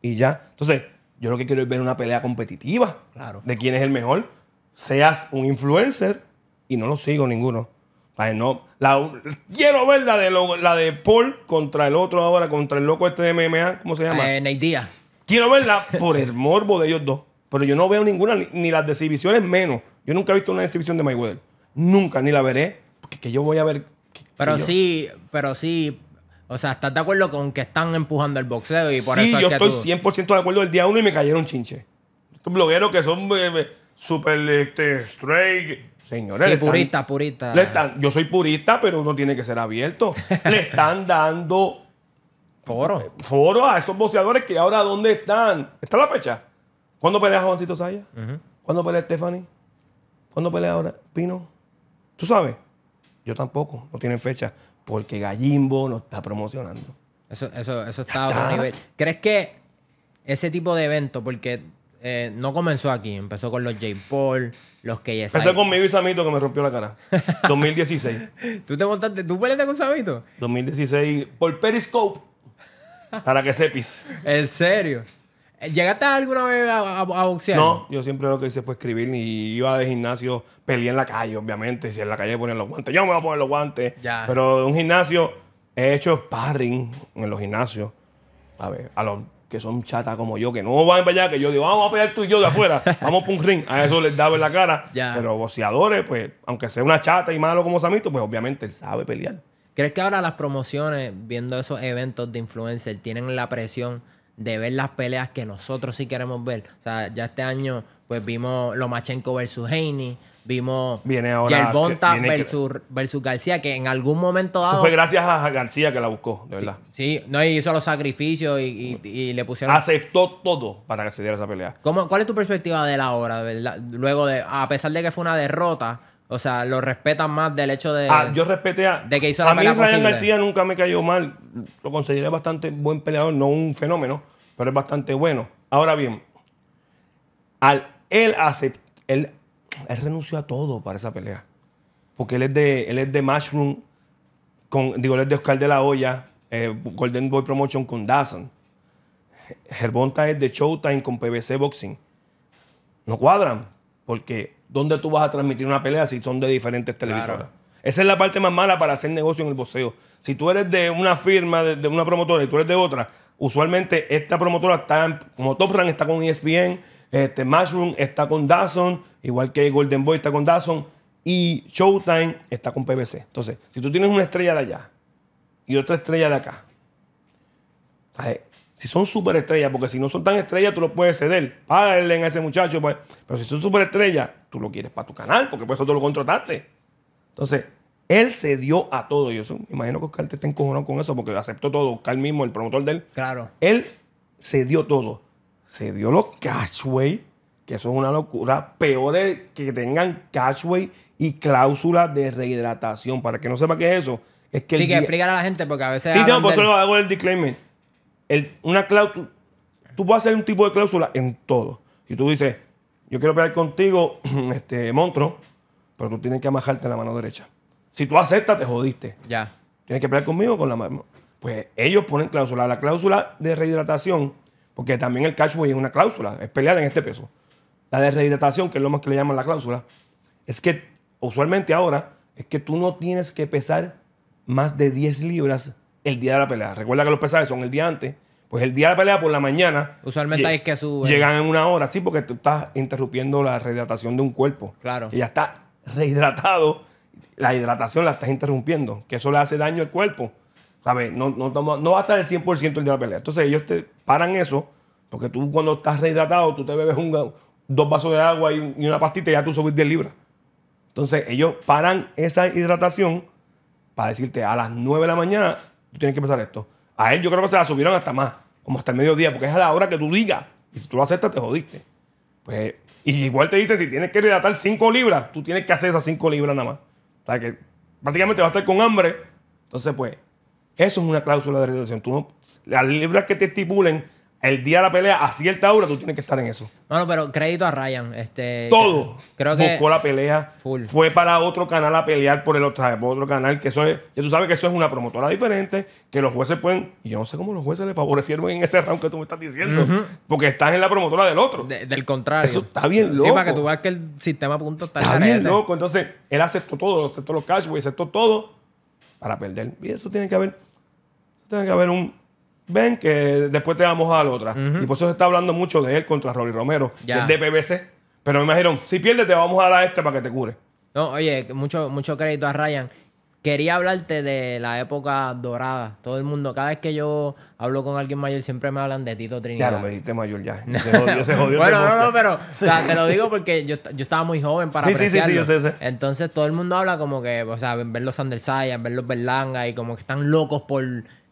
Y ya. Entonces, yo lo que quiero es ver una pelea competitiva de quién es el mejor. Seas un influencer y no lo sigo ninguno. no, quiero ver la de, la de Paul contra el otro ahora, contra el loco este de MMA, ¿cómo se llama? Eh, Quiero verla por el morbo de ellos dos. Pero yo no veo ninguna, ni, las exhibiciones menos. Yo nunca he visto una exhibición de Mayweather. Nunca, ni la veré. Porque que yo voy a ver. pero sí, pero sí. O sea, ¿estás de acuerdo con que están empujando el boxeo y por sí, eso yo estoy 100% de acuerdo el día uno y me cayeron chinche. Estos blogueros que son súper eh, eh, super este, straight. Señores. Sí, purita yo soy purista, pero uno tiene que ser abierto. le están dando. Foro. Foro a esos boxeadores que ahora, ¿dónde están? ¿Está la fecha? ¿Cuándo pelea Juancito Saya? ¿Cuándo pelea Stephanie? ¿Cuándo pelea ahora Pino? ¿Tú sabes? Yo tampoco. No tienen fecha. Porque Gallimbo nos está promocionando. Eso, eso, eso está a otro nivel. ¿Crees que ese tipo de evento, porque eh, no comenzó aquí, empezó con los J. Paul, los que Empezó conmigo y Samito que me rompió la cara. 2016. ¿Tú te montaste? ¿Tú peleaste con Samito? 2016 por Periscope. Para que sepis. ¿En serio? ¿Llegaste alguna vez a, boxear? No, yo siempre lo que hice fue escribir y iba de gimnasio, peleé en la calle, obviamente. Si en la calle ponían los guantes, yo me voy a poner los guantes. Pero en un gimnasio he hecho sparring en los gimnasios. A ver, a los que son chatas como yo, que no van para allá, que yo digo, ah, vamos a pelear tú y yo de afuera, vamos por un ring. A eso les daba en la cara. Pero boxeadores, pues, aunque sea una chata y malo como Samito, pues obviamente sabe pelear. ¿Crees que ahora las promociones, viendo esos eventos de influencer, tienen la presión? de ver las peleas que nosotros sí queremos ver. O sea, ya este año, pues vimos Lomachenko versus Haney, vimos viene ahora, Bonta versus, versus, García, que en algún momento dado... fue gracias a García que la buscó, de verdad. Sí, no, y hizo los sacrificios y, le pusieron... Aceptó todo para que se diera esa pelea. ¿Cómo, ¿Cuál es tu perspectiva de la obra? verdad? Luego de, a pesar de que fue una derrota o sea, lo respetan más del hecho de. Ah, yo respeté a. De que hizo la A mí Ryan García nunca me cayó mal. Lo consideré bastante buen peleador, no un fenómeno, pero es bastante bueno. Ahora bien, al él hace... Él, renunció a todo para esa pelea. Porque él es de, él es de Mushroom, con, digo, él es de Oscar de la Hoya, eh, Golden Boy Promotion con Dazan. Gervonta es de Showtime con PBC Boxing. No cuadran, porque dónde tú vas a transmitir una pelea si son de diferentes televisoras. Esa es la parte más mala para hacer negocio en el boxeo. Si tú eres de una firma, de, una promotora y tú eres de otra, usualmente esta promotora está como Top Rank está con ESPN, este Mushroom está con Dawson, igual que Golden Boy está con Dawson, y Showtime está con PBC. Entonces, si tú tienes una estrella de allá y otra estrella de acá, si son estrellas, porque si no son tan estrellas, tú lo puedes ceder. Págale a ese muchacho. Pues. Pero si son superestrellas, tú lo quieres para tu canal, porque por pues eso tú lo contrataste. Entonces, él cedió a todo. Yo me imagino que Oscar te está encojonado con eso, porque aceptó todo. Oscar mismo, el promotor de él. Claro. Él cedió todo. Cedió los cashway, que eso es una locura. Peor es que tengan cashway y cláusulas de rehidratación. Para que no sepa qué es eso. Es que sí, que explicar a la gente, porque a veces. Sí, no, por eso lo hago el disclaimer una cláusula, tú vas a hacer un tipo de cláusula en todo. Si tú dices, yo quiero pelear contigo, este, monstruo, pero tú tienes que amajarte la mano derecha. Si tú aceptas, te jodiste. Ya. Tienes que pelear conmigo con la mano. Pues ellos ponen cláusula. La cláusula de rehidratación, porque también el catchway es una cláusula, es pelear en este peso. La de rehidratación, que es lo más que le llaman la cláusula, es que usualmente ahora es que tú no tienes que pesar más de 10 libras el día de la pelea. Recuerda que los pesajes son el día antes. Pues el día de la pelea por la mañana. Usualmente hay que Llegan en una hora, sí, porque tú estás interrumpiendo la rehidratación de un cuerpo. Claro. Y ya está rehidratado. La hidratación la estás interrumpiendo. Que eso le hace daño al cuerpo. ¿Sabes? No, va a estar el 100% el día de la pelea. Entonces ellos te paran eso. Porque tú cuando estás rehidratado, tú te bebes un, dos vasos de agua y, una pastita y ya tú subes 10 libras. Entonces ellos paran esa hidratación para decirte a las 9 de la mañana tú tienes que pensar esto. A él yo creo que se la subieron hasta más, como hasta el mediodía, porque es a la hora que tú digas. Y si tú lo aceptas, te jodiste. Pues, y igual te dicen, si tienes que redactar cinco libras, tú tienes que hacer esas cinco libras nada más. O sea que prácticamente vas a estar con hambre. Entonces, pues, eso es una cláusula de relación Tú las libras que te estipulen el día de la pelea, a cierta hora, tú tienes que estar en eso. Bueno, pero crédito a Ryan. Este, Todo. Creo, que. Buscó la pelea. Fue para otro canal a pelear por el otro, otro canal. Que eso es. tú sabes que eso es una promotora diferente. Que los jueces pueden. Y yo no sé cómo los jueces le favorecieron en ese round que tú me estás diciendo. Porque estás en la promotora del otro. del contrario. Eso está bien loco. Sí, para que tú veas que el sistema punto está Está bien loco. Entonces, él aceptó todo. Aceptó los cashways, aceptó todo para perder. Y eso tiene que haber. Tiene que haber un ven que después te vamos a dar otra. Y por eso se está hablando mucho de él contra Rolly Romero, que es de PBC. Pero me imagino si pierdes te vamos a dar a este para que te cure. No, oye, mucho, mucho crédito a Ryan. Quería hablarte de la época dorada. Todo el mundo, cada vez que yo hablo con alguien mayor, siempre me hablan de Tito Trinidad. Claro, me dijiste mayor ya. se jodió bueno, no, no, pero te lo digo porque yo, estaba muy joven para sí, Sí, sí, sí, yo sé, Entonces todo el mundo habla como que, o sea, ver los Andersayan, ver los Berlanga y como que están locos por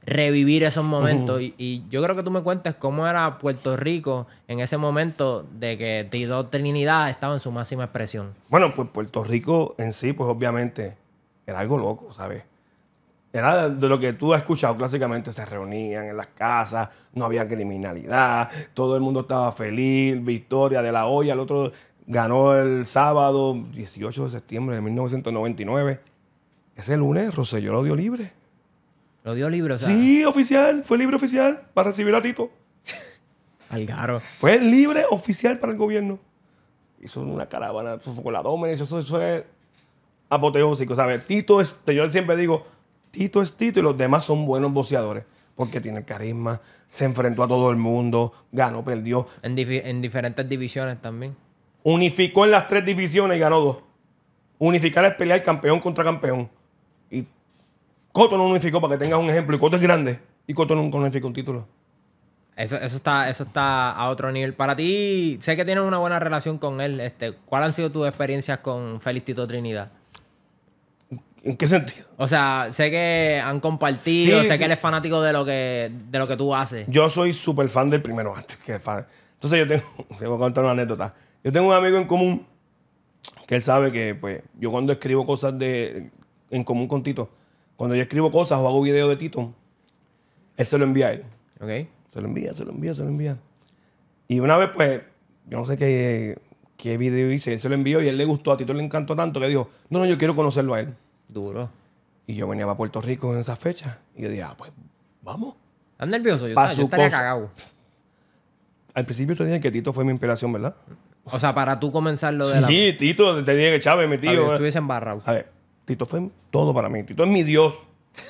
revivir esos momentos. y, yo creo que tú me cuentes cómo era Puerto Rico en ese momento de que Tito Trinidad estaba en su máxima expresión. Bueno, pues Puerto Rico en sí, pues obviamente era algo loco, ¿sabes? Era de lo que tú has escuchado clásicamente, se reunían en las casas, no había criminalidad, todo el mundo estaba feliz, victoria de la olla, el otro ganó el sábado 18 de septiembre de 1999. Ese lunes Roselló lo dio libre. Lo dio libre? o Sí, oficial. Fue libre oficial para recibir a Tito. Algaro. Fue libre oficial para el gobierno. Hizo una caravana con la Domenech. Eso, es apoteósico, ¿sabes? Tito es... Yo siempre digo, Tito es Tito y los demás son buenos boxeadores porque tiene carisma, se enfrentó a todo el mundo, ganó, perdió. en, diferentes divisiones también. Unificó en las tres divisiones y ganó dos. Unificar es pelear campeón contra campeón. Coto no unificó, para que tengas un ejemplo, y Coto es grande, y Coto nunca unificó un título. Eso, está, eso está a otro nivel. Para ti, sé que tienes una buena relación con él. Este, ¿Cuáles han sido tus experiencias con Félix Trinidad? ¿En qué sentido? O sea, sé que han compartido, sé que él es fanático de lo que, de lo que tú haces. Yo soy súper fan del primero antes que Entonces yo tengo, te voy a contar una anécdota. Yo tengo un amigo en común que él sabe que, pues, yo cuando escribo cosas de, en común con Tito, cuando yo escribo cosas o hago videos de Tito, él se lo envía a él. Ok. Se lo envía, se lo envía, se lo envía. Y una vez, pues, yo no sé qué, video hice, él se lo envió y él le gustó, a Tito le encantó tanto que dijo, no, no, yo quiero conocerlo a él. Duro. Y yo venía para Puerto Rico en esa fecha y yo dije, ah, pues, vamos. ¿Estás nervioso? Yo, estaba, yo estaría cagado. Al principio te dije que Tito fue mi inspiración, ¿verdad? O sea, para tú comenzar lo de la... Sí, Tito, te dije que Chávez, mi tío. estuviese embarrado. A ver, Tito fue todo para mí. Tito es mi Dios.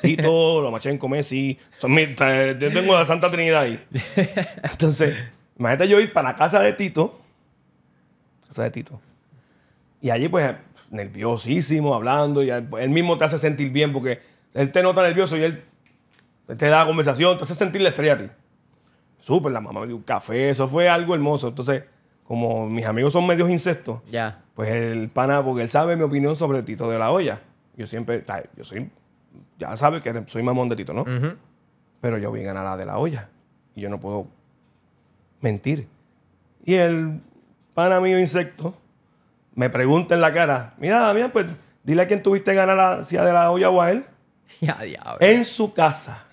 Tito, maché Messi. Son mi, yo tengo la Santa Trinidad ahí. Entonces, imagínate yo ir para la casa de Tito. Casa de Tito. Y allí, pues, nerviosísimo, hablando. Y él pues, mismo te hace sentir bien porque él te nota nervioso y él te da conversación, te hace sentir la estrella a ti. Súper, la mamá me dio un café, eso fue algo hermoso. Entonces, como mis amigos son medios insectos, pues el pana, porque él sabe mi opinión sobre Tito de la Olla. Yo siempre, yo soy, ya sabes que soy mamón de ¿no? Pero yo voy a la de la olla. Y yo no puedo mentir. Y el pana mío insecto me pregunta en la cara, mira, Damián, pues dile a quién tuviste ganar la, si de la olla o a él. Ya, diablo. En su casa.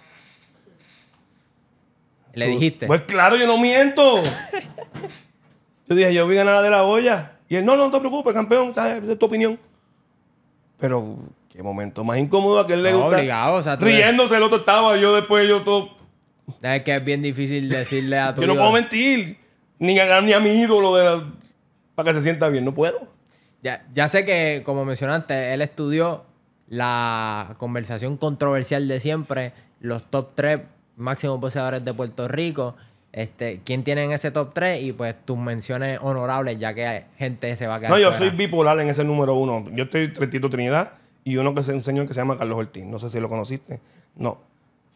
¿Le dijiste? Pues claro, yo no miento. yo dije, yo voy a ganar la de la olla. Y él, no, no, te preocupes, campeón, esa es tu opinión. Pero Qué momento más incómodo a que él le gusta. Riéndose, el otro estaba, yo después, yo todo. Es que es bien difícil decirle a tu. yo no puedo mentir, ni a, ni a mi ídolo de para que se sienta bien, no puedo. Ya, ya sé que, como mencionaste, él estudió la conversación controversial de siempre, los top 3 máximos poseedores de Puerto Rico, este, quién tiene en ese top 3 y pues tus menciones honorables, ya que gente se va a quedar. No, yo soy bipolar en ese número uno. Yo estoy Tretito Trinidad, y uno que es un señor que se llama Carlos Ortiz. No sé si lo conociste. No.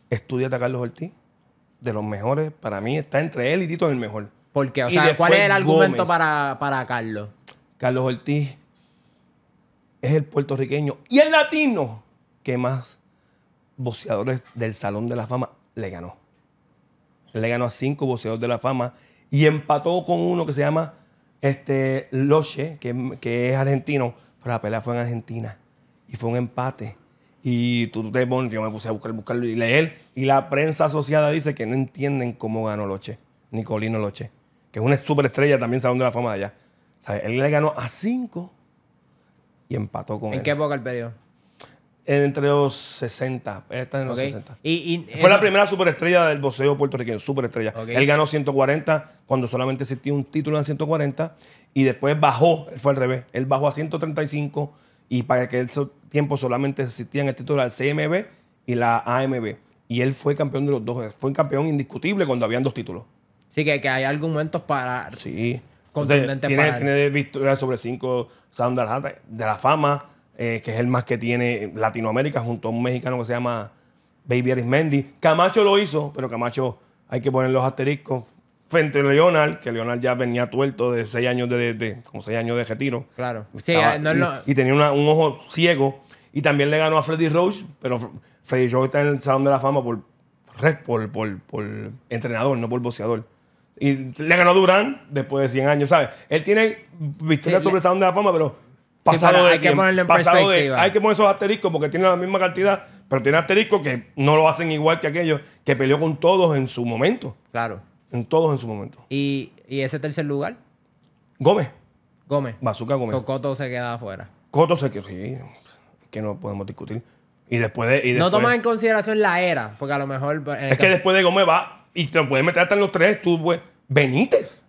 Estudiate a Carlos Ortiz. De los mejores, para mí, está entre él y Tito el mejor. ¿Por qué? O sea, ¿cuál es el argumento para, para Carlos? Carlos Ortiz es el puertorriqueño y el latino que más boceadores del Salón de la Fama le ganó. Le ganó a cinco boceadores de la Fama y empató con uno que se llama este, Loche, que es argentino, pero la pelea fue en Argentina y fue un empate. Y tú te pones, yo me puse a buscar, buscarlo y leer. Y la prensa asociada dice que no entienden cómo ganó Loche, Nicolino Loche, que es una superestrella también, sabe de la fama de allá. él le ganó a 5 y empató con él. ¿En qué época el periodo? Entre los 60. está en los 60. ¿Y, Fue la primera superestrella del boxeo puertorriqueño, superestrella. Él ganó 140 cuando solamente existía un título en 140 y después bajó, fue al revés, él bajó a 135 y para que él tiempo solamente existían el título del CMB y la AMB. Y él fue campeón de los dos. Fue un campeón indiscutible cuando habían dos títulos. así que, que hay argumentos para. Sí. tiene, para tiene sobre cinco Sandra de la fama, eh, que es el más que tiene Latinoamérica, junto a un mexicano que se llama Baby Arismendi. Camacho lo hizo, pero Camacho hay que poner los asteriscos frente a Leonard, que Leonard ya venía tuerto de seis años de, de, como seis años de retiro. Claro. Eh, y, tenía un ojo ciego. Y también le ganó a Freddy Roach, pero Freddy Roach está en el Salón de la Fama por, por, por, entrenador, no por boxeador. Y le ganó Durán después de 100 años, ¿sabes? Él tiene victoria sobre el Salón de la Fama, pero pasado de hay que en pasado hay que poner esos asteriscos porque tiene la misma cantidad, pero tiene asteriscos que no lo hacen igual que aquellos que peleó con todos en su momento. Claro. En todos en su momento. ¿Y, ese tercer lugar? Gómez. Gómez. Bazooka Gómez. Coto se queda afuera. Coto se queda, sí, que no podemos discutir. Y después de. no tomas en consideración la era, porque a lo mejor. Pues, es que este después de Gómez va y te lo puedes meter hasta en los tres, tú, pues, Benítez.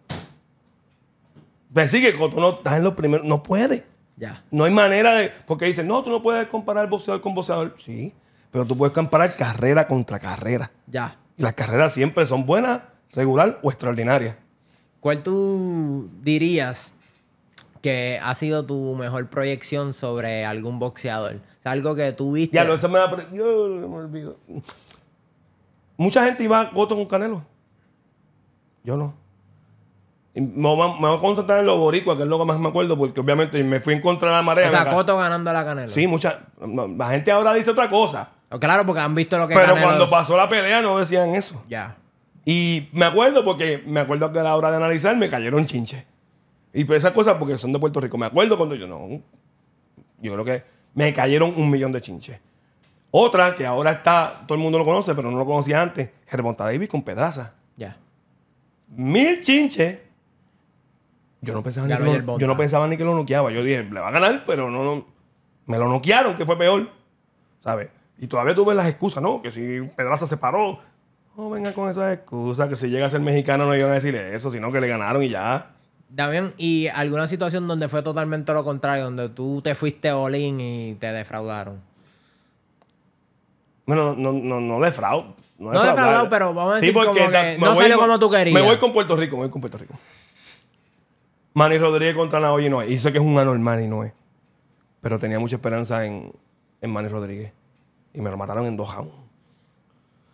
Pues sí que Coto no Estás en los primeros, no puede. Ya. No hay manera de. Porque dicen, no, tú no puedes comparar boxeador con boxeador. Sí, pero tú puedes comparar carrera contra carrera. Ya. Y las carreras siempre son buenas regular o extraordinaria. ¿Cuál tú dirías que ha sido tu mejor proyección sobre algún boxeador? O algo que tú viste. Ya, no, eso me Yo me olvido. Mucha gente iba a Coto con Canelo. Yo no. me, voy, a concentrar en los boricuas, que es lo que más me acuerdo, porque obviamente me fui en contra de la marea. O sea, Coto ganando a la Canelo. Sí, mucha. La gente ahora dice otra cosa. Oh, claro, porque han visto lo que Pero cuando pasó la pelea no decían eso. Ya. Y me acuerdo porque me acuerdo que a la hora de analizar me cayeron chinches. Y pues esas cosas porque son de Puerto Rico. Me acuerdo cuando yo no. Yo creo que me cayeron un millón de chinches. Otra que ahora está, todo el mundo lo conoce, pero no lo conocía antes, Germonta Davis con Pedraza. Ya. Mil chinches. Yo no pensaba, ni que, yo no pensaba ni que lo noqueaba. Yo dije, le va a ganar, pero no, no. Me lo noquearon, que fue peor. ¿Sabes? Y todavía tuve las excusas, ¿no? Que si Pedraza se paró, no venga con esas excusas que si llega a ser mexicano no iban a decirle eso, sino que le ganaron y ya. Damián, ¿y alguna situación donde fue totalmente lo contrario, donde tú te fuiste olín y te defraudaron? Bueno, no, no, no defraud. No, pero vamos a decir que no salió como tú querías. Me voy con Puerto Rico, me voy con Puerto Rico. Manny Rodríguez contra Naoya Noé. Y sé que es un anormal y no es. Pero tenía mucha esperanza en, en Manny Rodríguez. Y me lo mataron en dos Todo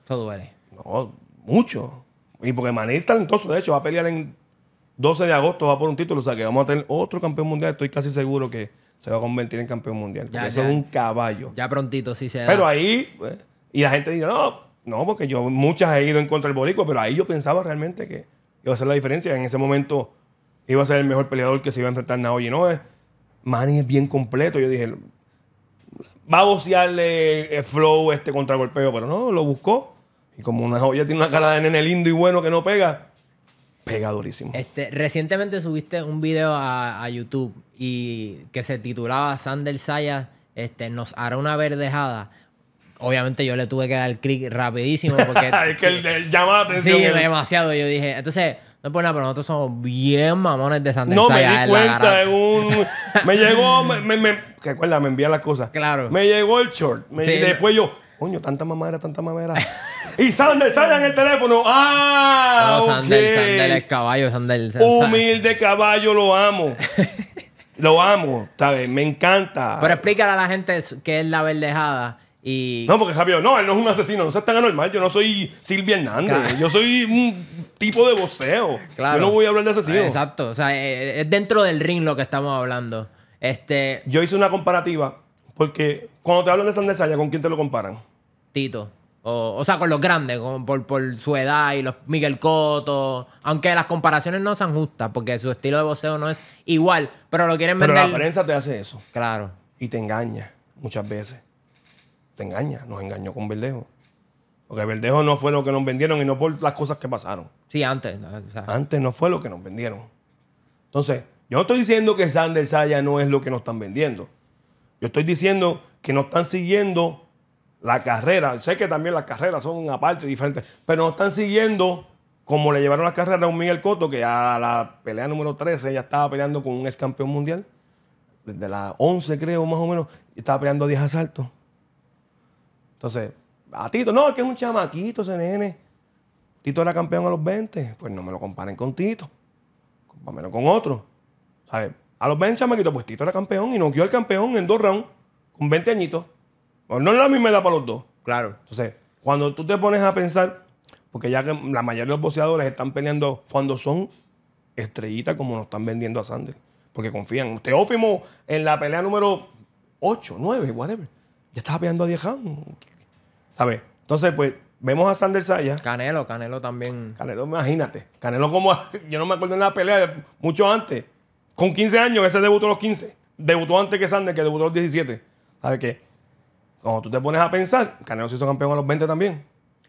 Eso duele mucho. Y porque Maní es talentoso, de hecho, va a pelear en 12 de agosto, va por un título, o sea que vamos a tener otro campeón mundial. Estoy casi seguro que se va a convertir en campeón mundial. Ya, eso es un caballo. Ya prontito, sí se Pero ahí, pues, y la gente dice, no, no, porque yo muchas he ido en contra del Boricua, pero ahí yo pensaba realmente que iba a ser la diferencia. En ese momento iba a ser el mejor peleador que se iba a enfrentar y No, Manny es bien completo. Yo dije, va a bocearle flow, este contragolpeo, pero no, lo buscó. Y como una joya tiene una cara de nene lindo y bueno que no pega, pega durísimo. Este, recientemente subiste un video a, YouTube y que se titulaba Sander Sayas este, nos hará una verdejada. Obviamente yo le tuve que dar clic rapidísimo porque... es que él llama la atención. Sí, demasiado. Yo dije, entonces... No es nada, pero nosotros somos bien mamones de Sander No, me di cuenta en un... Me llegó... Me, me, me, recuerda, me envía las cosas. Claro. Me llegó el short. y después yo... Coño, tanta mamadera, tanta mamadera. Y Sander, sale en el teléfono. Ah, no, Sander, es caballo, Sander. Humilde caballo, lo amo. lo amo, ¿sabes? Me encanta. Pero explícale a la gente qué es la verdejada. Y... No, porque Javier, no, él no es un asesino, no seas tan anormal. Yo no soy Silvia Hernández, yo soy un tipo de voceo. Yo no voy a hablar de asesino. Exacto, o sea, eh, eh, es dentro del ring lo que estamos hablando. Este... Yo hice una comparativa, porque cuando te hablan de Sander ¿con quién te lo comparan? Tito. O, sea, con los grandes, con, por, su edad y los Miguel Cotto. Aunque las comparaciones no sean justas, porque su estilo de voceo no es igual, pero lo quieren vender. la prensa te hace eso. Claro. Y te engaña muchas veces. Te engaña. Nos engañó con Verdejo. Porque Verdejo no fue lo que nos vendieron y no por las cosas que pasaron. Sí, antes. Antes no fue lo que nos vendieron. Entonces, yo no estoy diciendo que Sanders Saya no es lo que nos están vendiendo. Yo estoy diciendo que nos están siguiendo la carrera. Sé que también las carreras son aparte, diferentes, pero no están siguiendo como le llevaron las carreras a un Miguel Cotto, que a la pelea número 13 ya estaba peleando con un ex campeón mundial. Desde las 11, creo, más o menos, estaba peleando 10 asaltos. Entonces, a Tito, no, es que es un chamaquito ese nene. Tito era campeón a los 20. Pues no me lo comparen con Tito. Compárenlo con otro. A los 20, chamaquito, pues Tito era campeón y quedó el campeón en dos rounds con 20 añitos. No es la misma edad para los dos. Claro. Entonces, cuando tú te pones a pensar, porque ya que la mayoría de los boxeadores están peleando cuando son estrellitas como nos están vendiendo a Sander. Porque confían. Teófimo en la pelea número 8, 9, whatever. Ya estaba peleando a Diejan. ¿Sabes? Entonces, pues, vemos a Sander Saya. Canelo, Canelo también. Canelo, imagínate. Canelo como... Yo no me acuerdo de la pelea, mucho antes. Con 15 años, ese debutó los 15. Debutó antes que Sander, que debutó a los 17. ¿Sabes qué? Cuando tú te pones a pensar, Canelo se hizo campeón a los 20 también.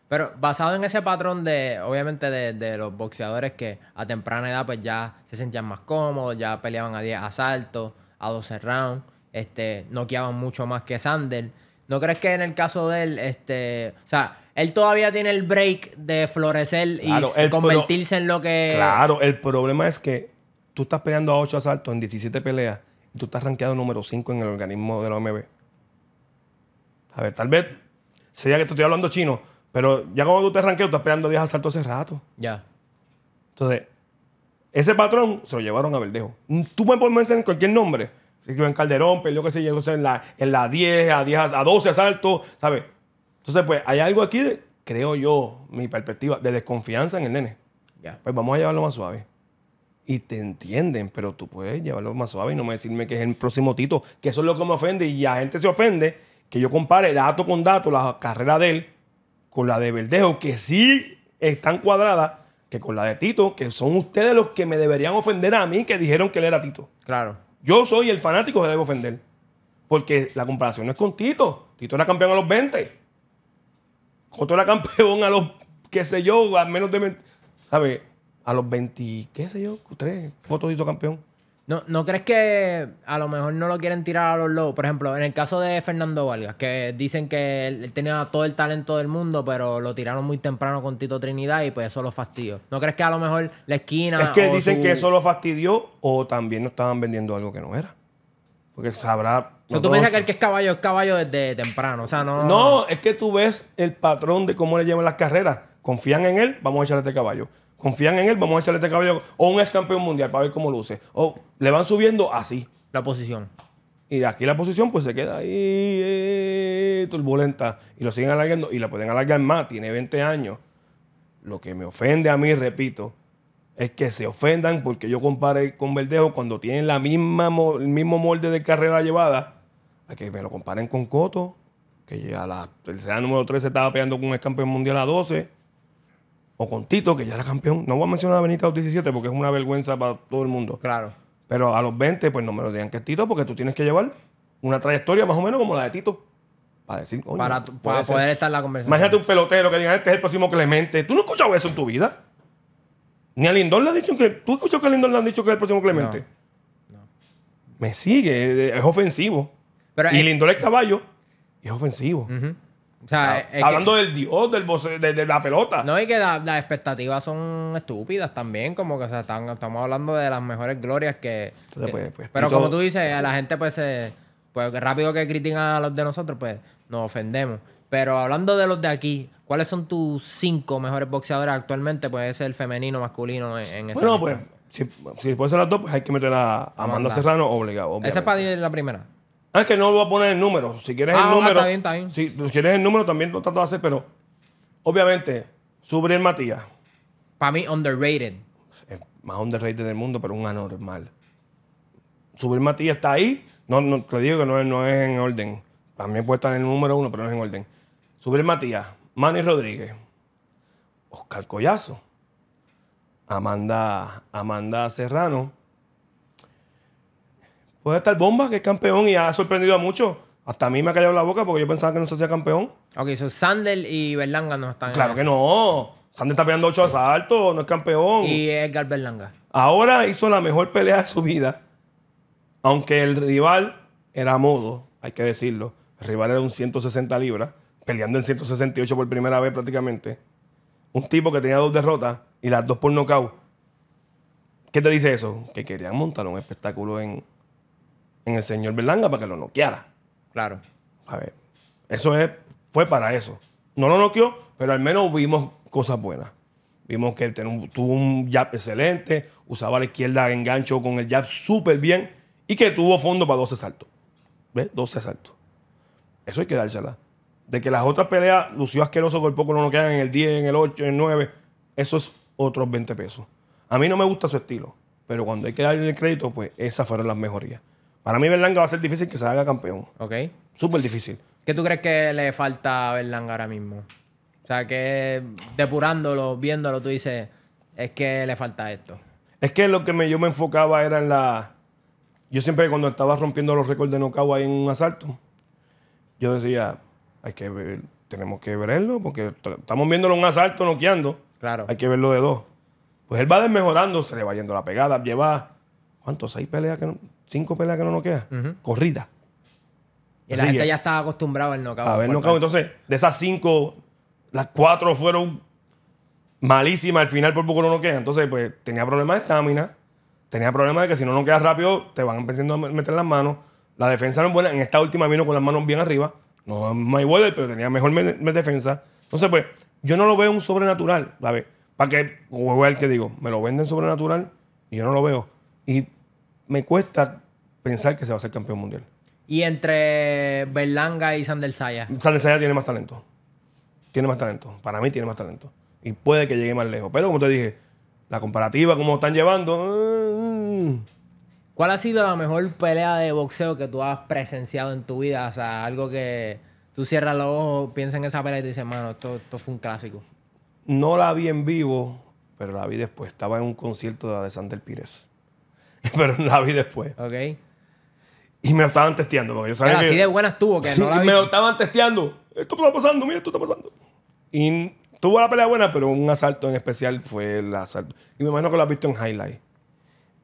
Pero basado en ese patrón de, obviamente, de, los boxeadores que a temprana edad pues ya se sentían más cómodos, ya peleaban a 10 asaltos, a 12 rounds, este, noqueaban mucho más que Sander. ¿No crees que en el caso de él, este, o sea, él todavía tiene el break de florecer y convertirse en lo que... Claro, el problema es que tú estás peleando a 8 asaltos en 17 peleas y tú estás rankeado número 5 en el organismo de la OMB. A ver, tal vez sería que estoy hablando chino, pero ya cuando tú te ranqueas, tú estás pegando 10 asaltos hace rato. Ya. Entonces, ese patrón se lo llevaron a Verdejo. Tú me puedes mencionar cualquier nombre. Si yo en Calderón, peleó que se llegó en la, en la 10, a 10, a 12 asaltos, ¿sabes? Entonces, pues hay algo aquí, creo yo, mi perspectiva, de desconfianza en el nene. Ya. Pues vamos a llevarlo más suave. Y te entienden, pero tú puedes llevarlo más suave y no me decirme que es el próximo Tito, que eso es lo que me ofende y la gente se ofende que yo compare dato con dato la carrera de él con la de Verdejo, que sí están cuadradas, que con la de Tito, que son ustedes los que me deberían ofender a mí que dijeron que él era Tito. Claro. Yo soy el fanático que debe ofender. Porque la comparación no es con Tito. Tito era campeón a los 20. Joto era campeón a los, qué sé yo, a menos de 20. A los 20, qué sé yo, 3. Coto hizo campeón. No, crees que a lo mejor no lo quieren tirar a los lobos? Por ejemplo, en el caso de Fernando Vargas, que dicen que él tenía todo el talento del mundo, pero lo tiraron muy temprano con Tito Trinidad y pues eso lo fastidió. ¿No crees que a lo mejor la esquina... Es que dicen que eso lo fastidió o también no estaban vendiendo algo que no era. Porque sabrá... Pero tú piensas que el que es caballo es caballo desde temprano, o sea, no... No, es que tú ves el patrón de cómo le llevan las carreras. Confían en él, vamos a echarle este caballo confían en él, vamos a echarle este cabello o un ex campeón mundial para ver cómo luce. O le van subiendo así. La posición. Y aquí la posición pues se queda ahí eh, turbulenta y lo siguen alargando y la pueden alargar más, tiene 20 años. Lo que me ofende a mí, repito, es que se ofendan porque yo compare con Verdejo cuando tienen la misma, el mismo molde de carrera llevada, a que me lo comparen con Coto, que ya la tercera número 13 estaba peleando con un ex campeón mundial a 12 o con Tito, que ya era campeón. No voy a mencionar a Benita a los 17 porque es una vergüenza para todo el mundo. Claro. Pero a los 20, pues no me lo digan que es Tito porque tú tienes que llevar una trayectoria más o menos como la de Tito. Para decir, para, poder estar en la conversación. Imagínate un pelotero que diga, este es el próximo Clemente. ¿Tú no has escuchado eso en tu vida? Ni a Lindor le ha dicho que. ¿Tú has que a Lindor le han dicho que es el próximo Clemente? No. Me sigue, es ofensivo. y Lindor es caballo, y es ofensivo. Ajá hablando del dios, del de, la pelota. No, y que las expectativas son estúpidas también, como que estamos hablando de las mejores glorias que... Pues, pues, pero como tú dices, a la gente pues, pues rápido que critican a los de nosotros, pues nos ofendemos. Pero hablando de los de aquí, ¿cuáles son tus cinco mejores boxeadores actualmente? Puede ser femenino, masculino en, ese Bueno, pues si, si puede ser las dos, pues hay que meter a Amanda, Serrano obligado. Esa es para la primera. Ah, es que no lo voy a poner el número. Si quieres el ah, número. Si quieres el número, también lo trato de hacer, pero obviamente, Subriel Matías. Para mí, underrated. más underrated del mundo, pero un anormal. Subriel Matías está ahí. No, no, te digo que no es, no es en orden. También puede estar en el número uno, pero no es en orden. Subriel Matías, Manny Rodríguez, Oscar Collazo, Amanda, Amanda Serrano de estar Bomba, que es campeón y ha sorprendido a muchos. Hasta a mí me ha callado la boca porque yo pensaba que no se hacía campeón. Ok, son Sandel y Berlanga no están. Claro que no. Sandel está peleando ocho asaltos, no es campeón. Y Edgar Berlanga. Ahora hizo la mejor pelea de su vida. Aunque el rival era modo, hay que decirlo. El rival era un 160 libras, peleando en 168 por primera vez prácticamente. Un tipo que tenía dos derrotas y las dos por nocaut. ¿Qué te dice eso? Que querían montar un espectáculo en, en el señor Berlanga para que lo noqueara. Claro. A ver, eso es, fue para eso. No lo noqueó, pero al menos vimos cosas buenas. Vimos que él tuvo un jab excelente, usaba la izquierda engancho con el jab súper bien y que tuvo fondo para 12 saltos. ¿Ves? 12 saltos. Eso hay que dársela. De que las otras peleas lució asqueroso el poco no noquean en el 10, en el 8, en el 9. Eso es otros 20 pesos. A mí no me gusta su estilo, pero cuando hay que darle el crédito, pues esas fueron las mejorías. Para mí Berlanga va a ser difícil que se haga campeón. Ok. Súper difícil. ¿Qué tú crees que le falta a Berlanga ahora mismo? O sea, que depurándolo, viéndolo, tú dices, es que le falta esto. Es que lo que yo me enfocaba era en la... Yo siempre cuando estaba rompiendo los récords de Nocao ahí en un asalto, yo decía, hay que tenemos que verlo, porque estamos viéndolo en un asalto noqueando. Claro. Hay que verlo de dos. Pues él va desmejorando, se le va yendo la pegada, lleva... ¿Cuántos? ¿Seis peleas que no? cinco peleas que no nos quedan, corrida. Y la gente ya estaba acostumbrada al knockout. A ver, knockout. Entonces, de esas cinco, las cuatro fueron malísimas. Al final, por poco no quedan. Entonces, pues, tenía problemas de estamina. Tenía problemas de que si no quedas rápido, te van empezando a meter las manos. La defensa no es buena. En esta última vino con las manos bien arriba. No es Mayweather, pero tenía mejor defensa. Entonces, pues, yo no lo veo un sobrenatural, A ver, Para que, o el que digo, me lo venden sobrenatural y yo no lo veo. Y me cuesta pensar que se va a ser campeón mundial. Y entre Berlanga y Sander Saya. Sander Saya tiene más talento. Tiene más talento. Para mí tiene más talento. Y puede que llegue más lejos. Pero como te dije, la comparativa, como están llevando. Mm. ¿Cuál ha sido la mejor pelea de boxeo que tú has presenciado en tu vida? O sea, algo que tú cierras los ojos, piensas en esa pelea y te dices, mano, esto, fue un clásico. No la vi en vivo, pero la vi después. Estaba en un concierto de Alexander Pires. pero la vi después. Ok. Y me lo estaban testeando. Porque yo así de buenas tuvo. que Me lo estaban testeando. Esto está pasando, mira, esto está pasando. Y tuvo la pelea buena, pero un asalto en especial fue el asalto. Y me imagino que lo has visto en highlight.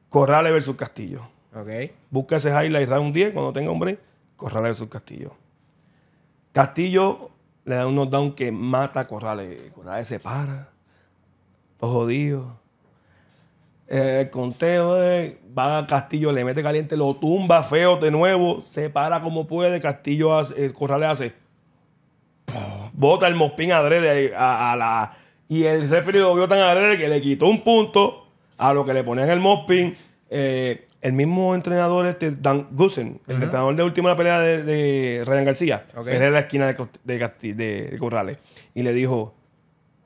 Corrales versus Castillo. Ok. Busca ese highlight round 10 cuando tenga hombre. Corrales versus Castillo. Castillo le da un knockdown que mata a Corrales. Corrales se para. Todo jodido. el conteo de va a Castillo, le mete caliente, lo tumba feo de nuevo, se para como puede, Castillo hace, eh, Corrales hace, bota el mospín adrede a, la... Y el referee lo vio tan adrede que le quitó un punto a lo que le ponían el mospin, eh, el mismo entrenador, este Dan Gusen, el entrenador de última pelea de, de García, que era en la esquina de, de Corrales, y le dijo,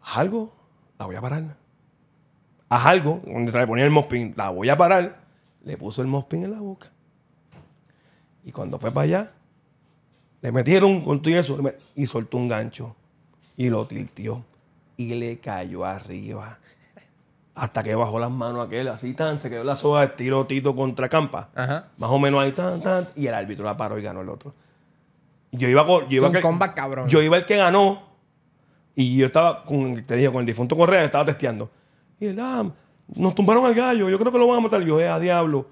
algo, la voy a parar. Haz algo, donde le ponía el mospin, la voy a parar le puso el mospin en la boca. Y cuando fue para allá, le metieron con todo eso y soltó un gancho y lo tiltió y le cayó arriba. Hasta que bajó las manos aquel, así tan, se quedó la soga estilo Tito contra Campa. Ajá. Más o menos ahí tan, tan, y el árbitro la paró y ganó el otro. Yo iba, yo iba cabrón. Yo iba el que ganó y yo estaba, con, te con el difunto Correa, estaba testeando. Y el, nos tumbaron al gallo, yo creo que lo van a matar. Yo, eh, a diablo.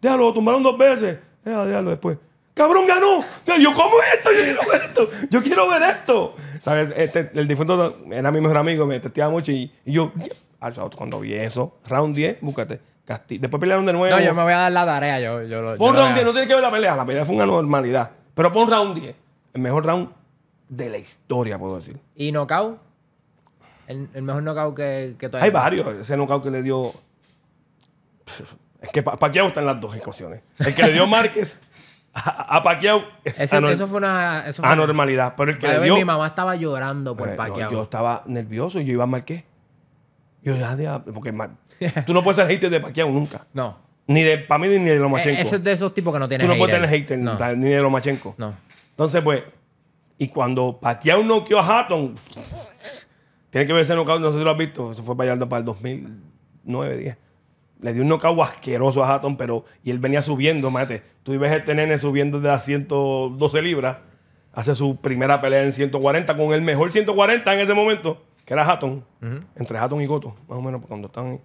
Diablo, lo tumbaron dos veces. Eh, a diablo después. ¡Cabrón, ganó! Yo, ¿cómo esto? Yo quiero ver esto. Yo quiero ver esto. ¿Sabes? Este, el difunto era mi mejor amigo, me testeaba mucho y, yo yo... Cuando vi eso, round 10, búscate. Después pelearon de nuevo. No, yo me voy a dar la tarea. Yo, yo, pon round 10, no tiene que ver la pelea. La pelea fue una normalidad. Pero pon round 10. El mejor round de la historia, puedo decir. ¿Y knockout? El, mejor knockout que, que todavía. Hay varios. Ese knockout que le dio. Es que pa Pacquiao está en las dos ecuaciones. El que le dio Márquez a, Pacquiao Ese, eso fue una anormalidad. Pero el que le dio... Mi mamá estaba llorando por eh, Pacquiao. yo estaba nervioso y yo iba a Márquez. Yo ya ah, de... Porque tú no puedes ser hater de Pacquiao nunca. No. Ni de para mí ni de Lomachenko. Eh, ese es de esos tipos que no tienen Tú no puedes tener hater ni de Lomachenko. No. Entonces, pues... Y cuando Pacquiao noqueó a Hatton... Tiene que ver ese knockout, no sé si lo has visto. Eso fue Bayardo para el 2009, 10. Le dio un knockout asqueroso a Hatton, pero. Y él venía subiendo, mate. Tú ves este nene subiendo de las 112 libras. Hace su primera pelea en 140 con el mejor 140 en ese momento, que era Hatton. Entre Hatton y Goto, más o menos, cuando están.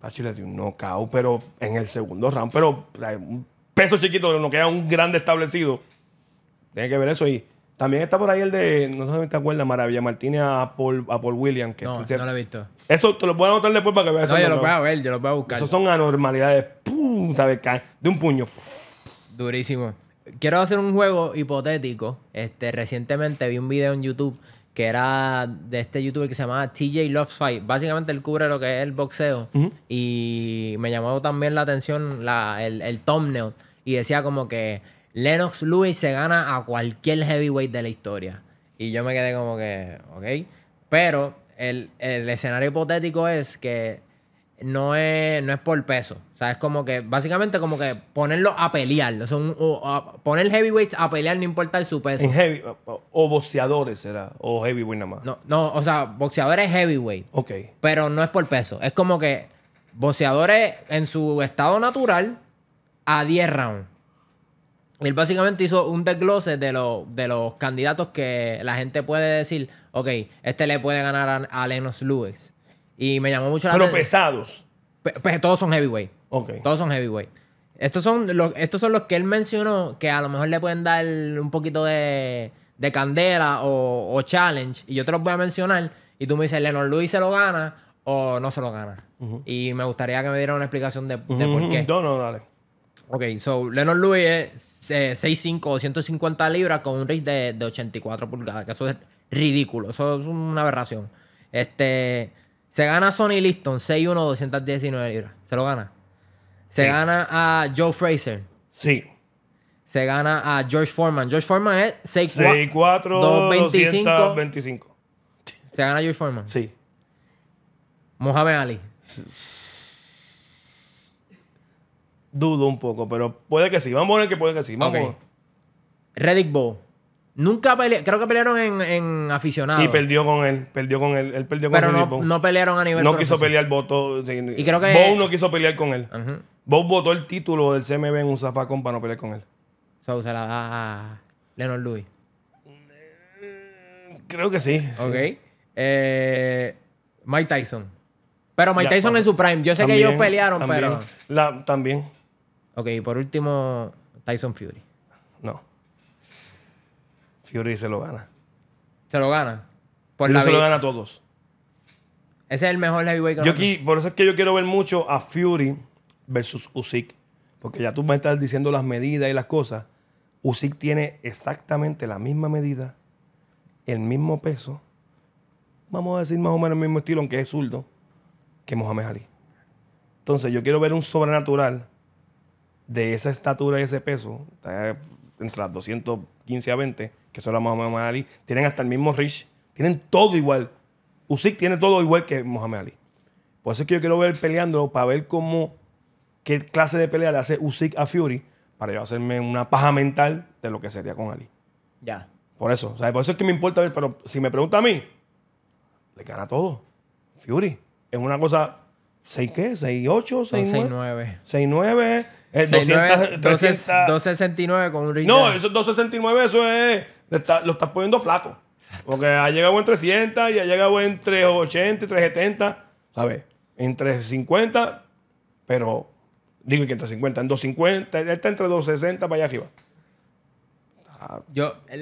Pachi le dio un knockout, pero en el segundo round. Pero un peso chiquito, no queda un grande establecido. Tiene que ver eso. ahí. También está por ahí el de, no sé si te acuerdas, Maravilla Martínez a Paul, a William. Que no, no lo he visto. Eso te lo voy a anotar después para que veas. No, yo lo voy a ver, yo lo voy a buscar. Esas son anormalidades, puta, de un puño. Durísimo. Quiero hacer un juego hipotético. Este, recientemente vi un video en YouTube que era de este youtuber que se llamaba TJ Love Fight. Básicamente él cubre lo que es el boxeo. Y me llamó también la atención el, el thumbnail. Y decía como que Lennox Lewis se gana a cualquier heavyweight de la historia. Y yo me quedé como que, ok. Pero el, escenario hipotético es que no es, no es por peso. O sea, es como que, básicamente, como que ponerlo a pelear. poner heavyweights a pelear, no importa su peso. o, boxeadores será, o heavyweight nada más. No, no, o sea, boxeadores heavyweight. Ok. Pero no es por peso. Es como que boxeadores en su estado natural a 10 rounds él básicamente hizo un desglose de, de los candidatos que la gente puede decir, ok, este le puede ganar a, Lenos Lennox Lewis. Y me llamó mucho la atención. Pero pesados. Pues, todos son heavyweight. Todos son heavyweight. Estos son, los, estos son los que él mencionó que a lo mejor le pueden dar un poquito de, candela o, challenge. Y yo te los voy a mencionar. Y tú me dices, Lennox Luis se lo gana o no se lo gana. Y me gustaría que me dieran una explicación de, por qué. No, no, dale. Ok, so Leonard Lewis es 6'5 eh, 250 libras con un reach de, 84 pulgadas, que eso es ridículo, eso es una aberración. Este, se gana Sonny Liston, 6'1, 219 libras, se lo gana. Se gana a Joe Fraser. Sí. Se gana a George Foreman. George Foreman es 6'4, 225. 25 Se gana George Foreman. Sí. Mohamed Ali. Sí dudo un poco, pero puede que sí. Vamos a poner que puede que sí. Vamos. Reddick Bow. Nunca pelearon, creo que pelearon en, en aficionados. Y perdió con él, perdió con él, él perdió con Pero no, no pelearon a nivel No quiso pelear, voto. no quiso pelear con él. Bo votó el título del CMB en un zafacón para no pelear con él. So, se la da a Leonard Louis? Mm, creo que sí. Ok. Eh, Mike Tyson. Pero Mike Tyson en su prime. Yo sé que ellos pelearon, pero. también. Ok, y por último, Tyson Fury. No. Fury se lo gana. ¿Se lo gana? Por Fury se lo gana a todos. Ese es el mejor heavyweight que yo aquí, Por eso es que yo quiero ver mucho a Fury versus Usyk. Porque ya tú me estás diciendo las medidas y las cosas. Usyk tiene exactamente la misma medida, el mismo peso. Vamos a decir más o menos el mismo estilo, aunque es zurdo, que Mohamed Ali. Entonces yo quiero ver un sobrenatural de esa estatura y ese peso, entre las 215 a 20, que son las Mohamed Ali, tienen hasta el mismo reach. tienen todo igual. Usyk tiene todo igual que Mohamed Ali. Por eso es que yo quiero ver peleándolo para ver cómo, qué clase de pelea le hace Usyk a Fury para yo hacerme una paja mental de lo que sería con Ali. Ya. Por eso. O por eso es que me importa ver, pero si me pregunta a mí, le gana todo. Fury. Es una cosa ¿6 qué? ¿6.9? 69, 269 con un No, eso, 269 eso es. lo estás poniendo flaco. Porque ha llegado en 300 y ha llegado en 380, 370, ¿sabes? En 350, pero. Digo que en 50. en 250, está entre 260 para allá arriba.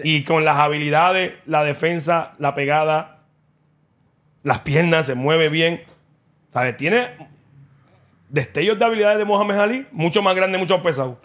y con las habilidades, la defensa, la pegada, las piernas, se mueve bien. Tiene destellos de habilidades de Mohamed Ali mucho más grande, mucho más pesado.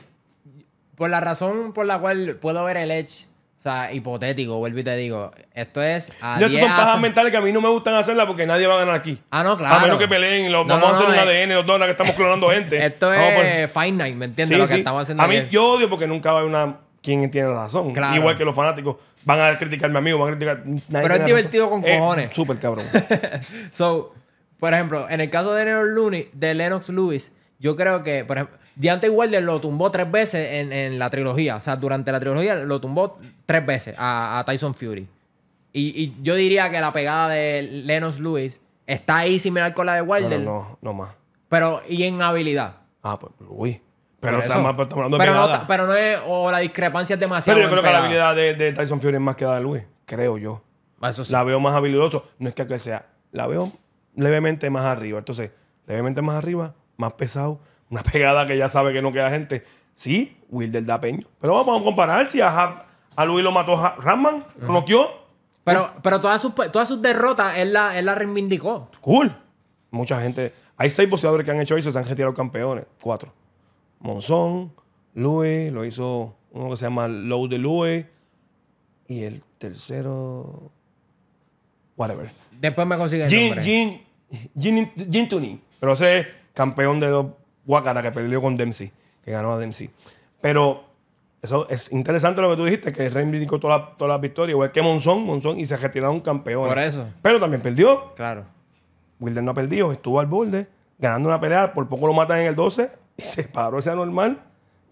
Por la razón por la cual puedo ver el Edge, o sea, hipotético, vuelvo y te digo, esto es. Yo, son pajas mentales que a mí no me gustan hacerlas porque nadie va a ganar aquí. Ah, no, claro. A menos que peleen, los, vamos a hacer un eh. ADN, los dos, que estamos clonando gente. esto es Fight Night, ¿me entiendes? lo que estamos haciendo. A mí yo odio porque nunca va a haber una quién tiene razón. Igual que los fanáticos van a criticarme a mi van a criticar. Pero es divertido con eh, cojones. Súper cabrón. so, por ejemplo, en el caso de Lennox Lewis, de Lennox Lewis yo creo que, por ejemplo, Deontay Wilder lo tumbó tres veces en, la trilogía. O sea, durante la trilogía lo tumbó tres veces a, Tyson Fury. Y, yo diría que la pegada de Lennox Lewis está ahí similar con la de Wilder. No, no, más. Pero, y en habilidad. Ah, pues, uy. Pero, está más, pues, está hablando pero, no, pero no es, o la discrepancia es demasiado. Pero yo creo que la habilidad de, de, Tyson Fury es más que la de Lewis, creo yo. Eso La veo más habilidoso. No es que aquel sea. La veo levemente más arriba. Entonces, levemente más arriba, más pesado, una pegada que ya sabe que no queda gente. Sí, Wilder da peño. Pero vamos a comparar si a, a Luis lo mató Ramman, bloqueó. Pero, pero todas, sus, todas sus derrotas él la, reivindicó. Cool. Mucha gente. Hay seis boxeadores que han hecho eso y se han retirado campeones. Cuatro. Monzón, Luis, lo hizo uno que se llama Low de Luis. Y el tercero whatever. Después me consigue Pero ese campeón de dos guacaras que perdió con Dempsey, que ganó a Dempsey. Pero eso es interesante lo que tú dijiste, que reivindicó todas las toda la victorias, igual que Monzón, Monzón, y se un campeón. Por eso. Pero también perdió. Claro. Wilder no ha perdido, estuvo al borde, ganando una pelea, por poco lo matan en el 12, y se paró ese anormal,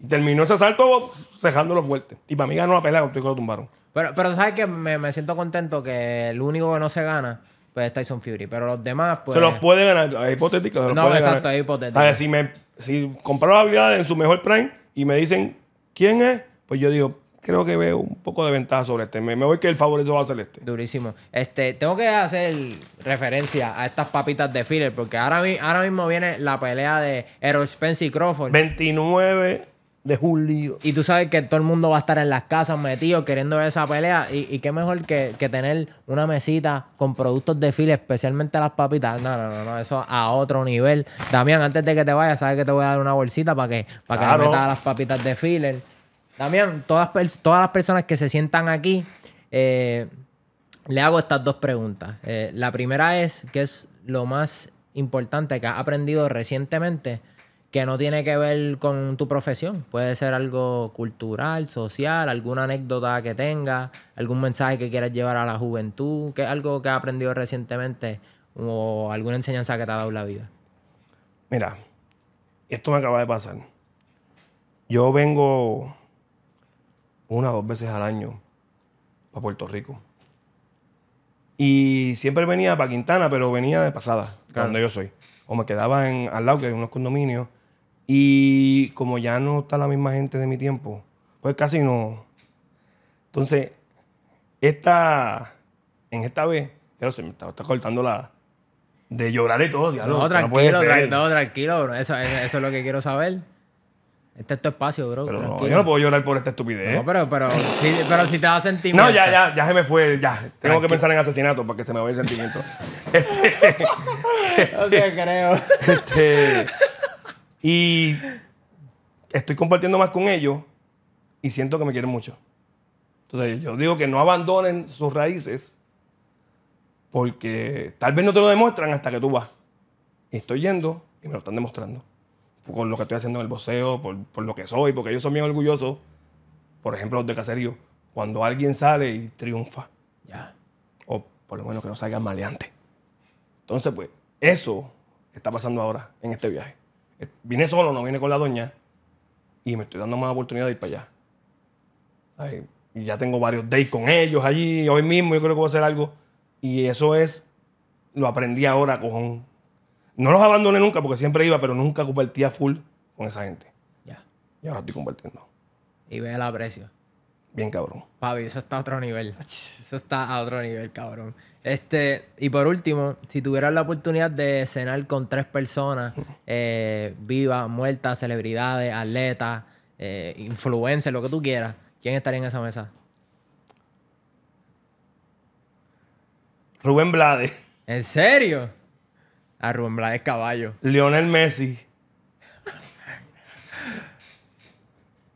y terminó ese asalto cejándolo fuerte. Y para mí ganó la pelea, que lo tumbaron. Pero, pero ¿sabes que me, siento contento que el único que no se gana pues es Tyson Fury. Pero los demás, pues... Se los puede ganar. Es hipotético. no, exacto, es hipotético. A ver, si, me, si la habilidad en su mejor prime y me dicen quién es, pues yo digo, creo que veo un poco de ventaja sobre este. Me, voy que el favorito va a ser este. Durísimo. Este, tengo que hacer referencia a estas papitas de filler, porque ahora, ahora mismo viene la pelea de Errol Spence y Crawford. 29 de julio. Y tú sabes que todo el mundo va a estar en las casas metido queriendo ver esa pelea. Y, y qué mejor que, tener una mesita con productos de fila, especialmente las papitas. No, no, no, eso a otro nivel. Damián, antes de que te vayas, sabes que te voy a dar una bolsita para que, para que le metas las papitas de filler. Damián, todas, todas las personas que se sientan aquí, eh, le hago estas dos preguntas. Eh, la primera es, ¿qué es lo más importante que has aprendido recientemente? que no tiene que ver con tu profesión. Puede ser algo cultural, social, alguna anécdota que tengas, algún mensaje que quieras llevar a la juventud, que algo que has aprendido recientemente o alguna enseñanza que te ha dado la vida. Mira, esto me acaba de pasar. Yo vengo una o dos veces al año a Puerto Rico. Y siempre venía para Quintana, pero venía de pasada, donde yo soy. O me quedaba en, al lado, que hay unos condominios, y como ya no está la misma gente de mi tiempo, pues casi no. Entonces, esta, en esta vez, ya se me está, cortando la, de llorar y todo. Ya no, tranquilo, tranquilo, bro. Eso, eso, es lo que quiero saber. Este es tu espacio, bro. tranquilo. No, yo no puedo llorar por esta estupidez. No, pero, pero, si, pero si te da sentimiento. No, ya, ya, ya se me fue. Ya. Tengo que pensar en asesinato para que se me vaya el sentimiento. este, no te creo. Este, este y estoy compartiendo más con ellos y siento que me quieren mucho. Entonces yo digo que no abandonen sus raíces porque tal vez no te lo demuestran hasta que tú vas. Y estoy yendo y me lo están demostrando. Por lo que estoy haciendo en el boxeo, por, lo que soy, porque ellos son bien orgullosos. Por ejemplo, los de caserío. Cuando alguien sale y triunfa. Ya. O por lo menos que no salga maleante. Entonces, pues, eso está pasando ahora en este viaje. Vine solo, no vine con la doña. Y me estoy dando más oportunidad de ir para allá. y ya tengo varios dates con ellos allí. Hoy mismo yo creo que voy a hacer algo. Y eso es, lo aprendí ahora, cojón. No los abandoné nunca porque siempre iba, pero nunca compartía full con esa gente. Ya. Y ahora estoy compartiendo. Y ve el aprecio. Bien cabrón. Papi, eso está a otro nivel. Eso está a otro nivel, cabrón. Este, y por último, si tuvieras la oportunidad de cenar con tres personas, eh, vivas, muertas, celebridades, atletas, eh, influencers, lo que tú quieras, ¿quién estaría en esa mesa? Rubén Blades. ¿En serio? A ah, Rubén Blades caballo. Lionel Messi.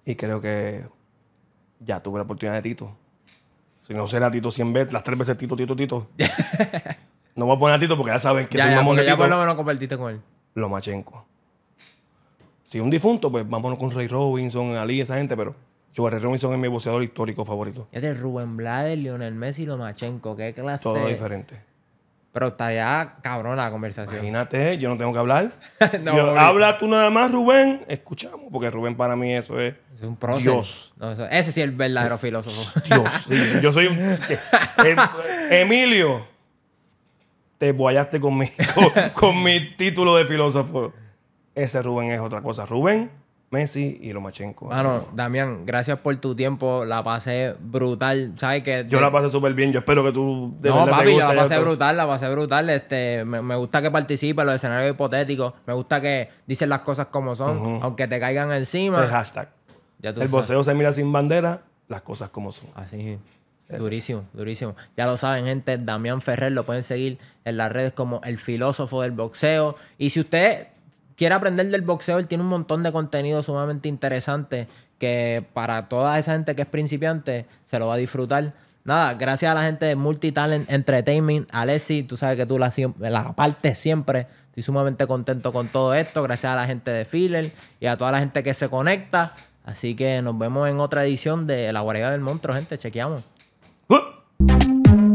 y creo que ya tuve la oportunidad de Tito. Si no será Tito cien veces, las tres veces Tito, Tito, Tito. no voy a poner a Tito porque ya saben que ya, soy ya, mamón de Tito. Ya por lo menos compartiste con él. Lomachenko. Si un difunto, pues vámonos con Ray Robinson, Ali, esa gente, pero yo Ray Robinson es mi boxeador histórico favorito. Es de Rubén Blades, Lionel Messi y Lomachenko. ¿Qué clase? Todo diferente. Pero estaría cabrón la conversación. Imagínate, yo no tengo que hablar. habla tú nada más, Rubén. Escuchamos, porque Rubén para mí eso es. Dios. ese sí es el verdadero eh, filósofo. Dios. yo soy un. Eh, eh, Emilio, te guayaste con con mi título de filósofo. Ese Rubén es otra cosa. Rubén Messi y Lomachenko. Bueno, Damián, gracias por tu tiempo. La pasé brutal. ¿Sabes que Yo la pasé súper bien. Yo espero que tú... no, papi, yo la pasé brutal, la pasé brutal. Este, me, gusta que participes los escenarios hipotéticos. Me gusta que dices las cosas como son, aunque te caigan encima. hashtag. el boxeo se mira sin bandera, las cosas como son. Así es. Durísimo, durísimo. Ya lo saben, gente. Damián Ferrer lo pueden seguir en las redes como el filósofo del boxeo. Y si usted quiere aprender del boxeo, él tiene un montón de contenido sumamente interesante que para toda esa gente que es principiante se lo va a disfrutar. Nada, gracias a la gente de Multitalent Entertainment, Alessi, tú sabes que tú la, la partes siempre. Estoy sumamente contento con todo esto. Gracias a la gente de Filler y a toda la gente que se conecta. Así que nos vemos en otra edición de La Guardia del Monstruo, gente. Chequeamos. ¡Ah!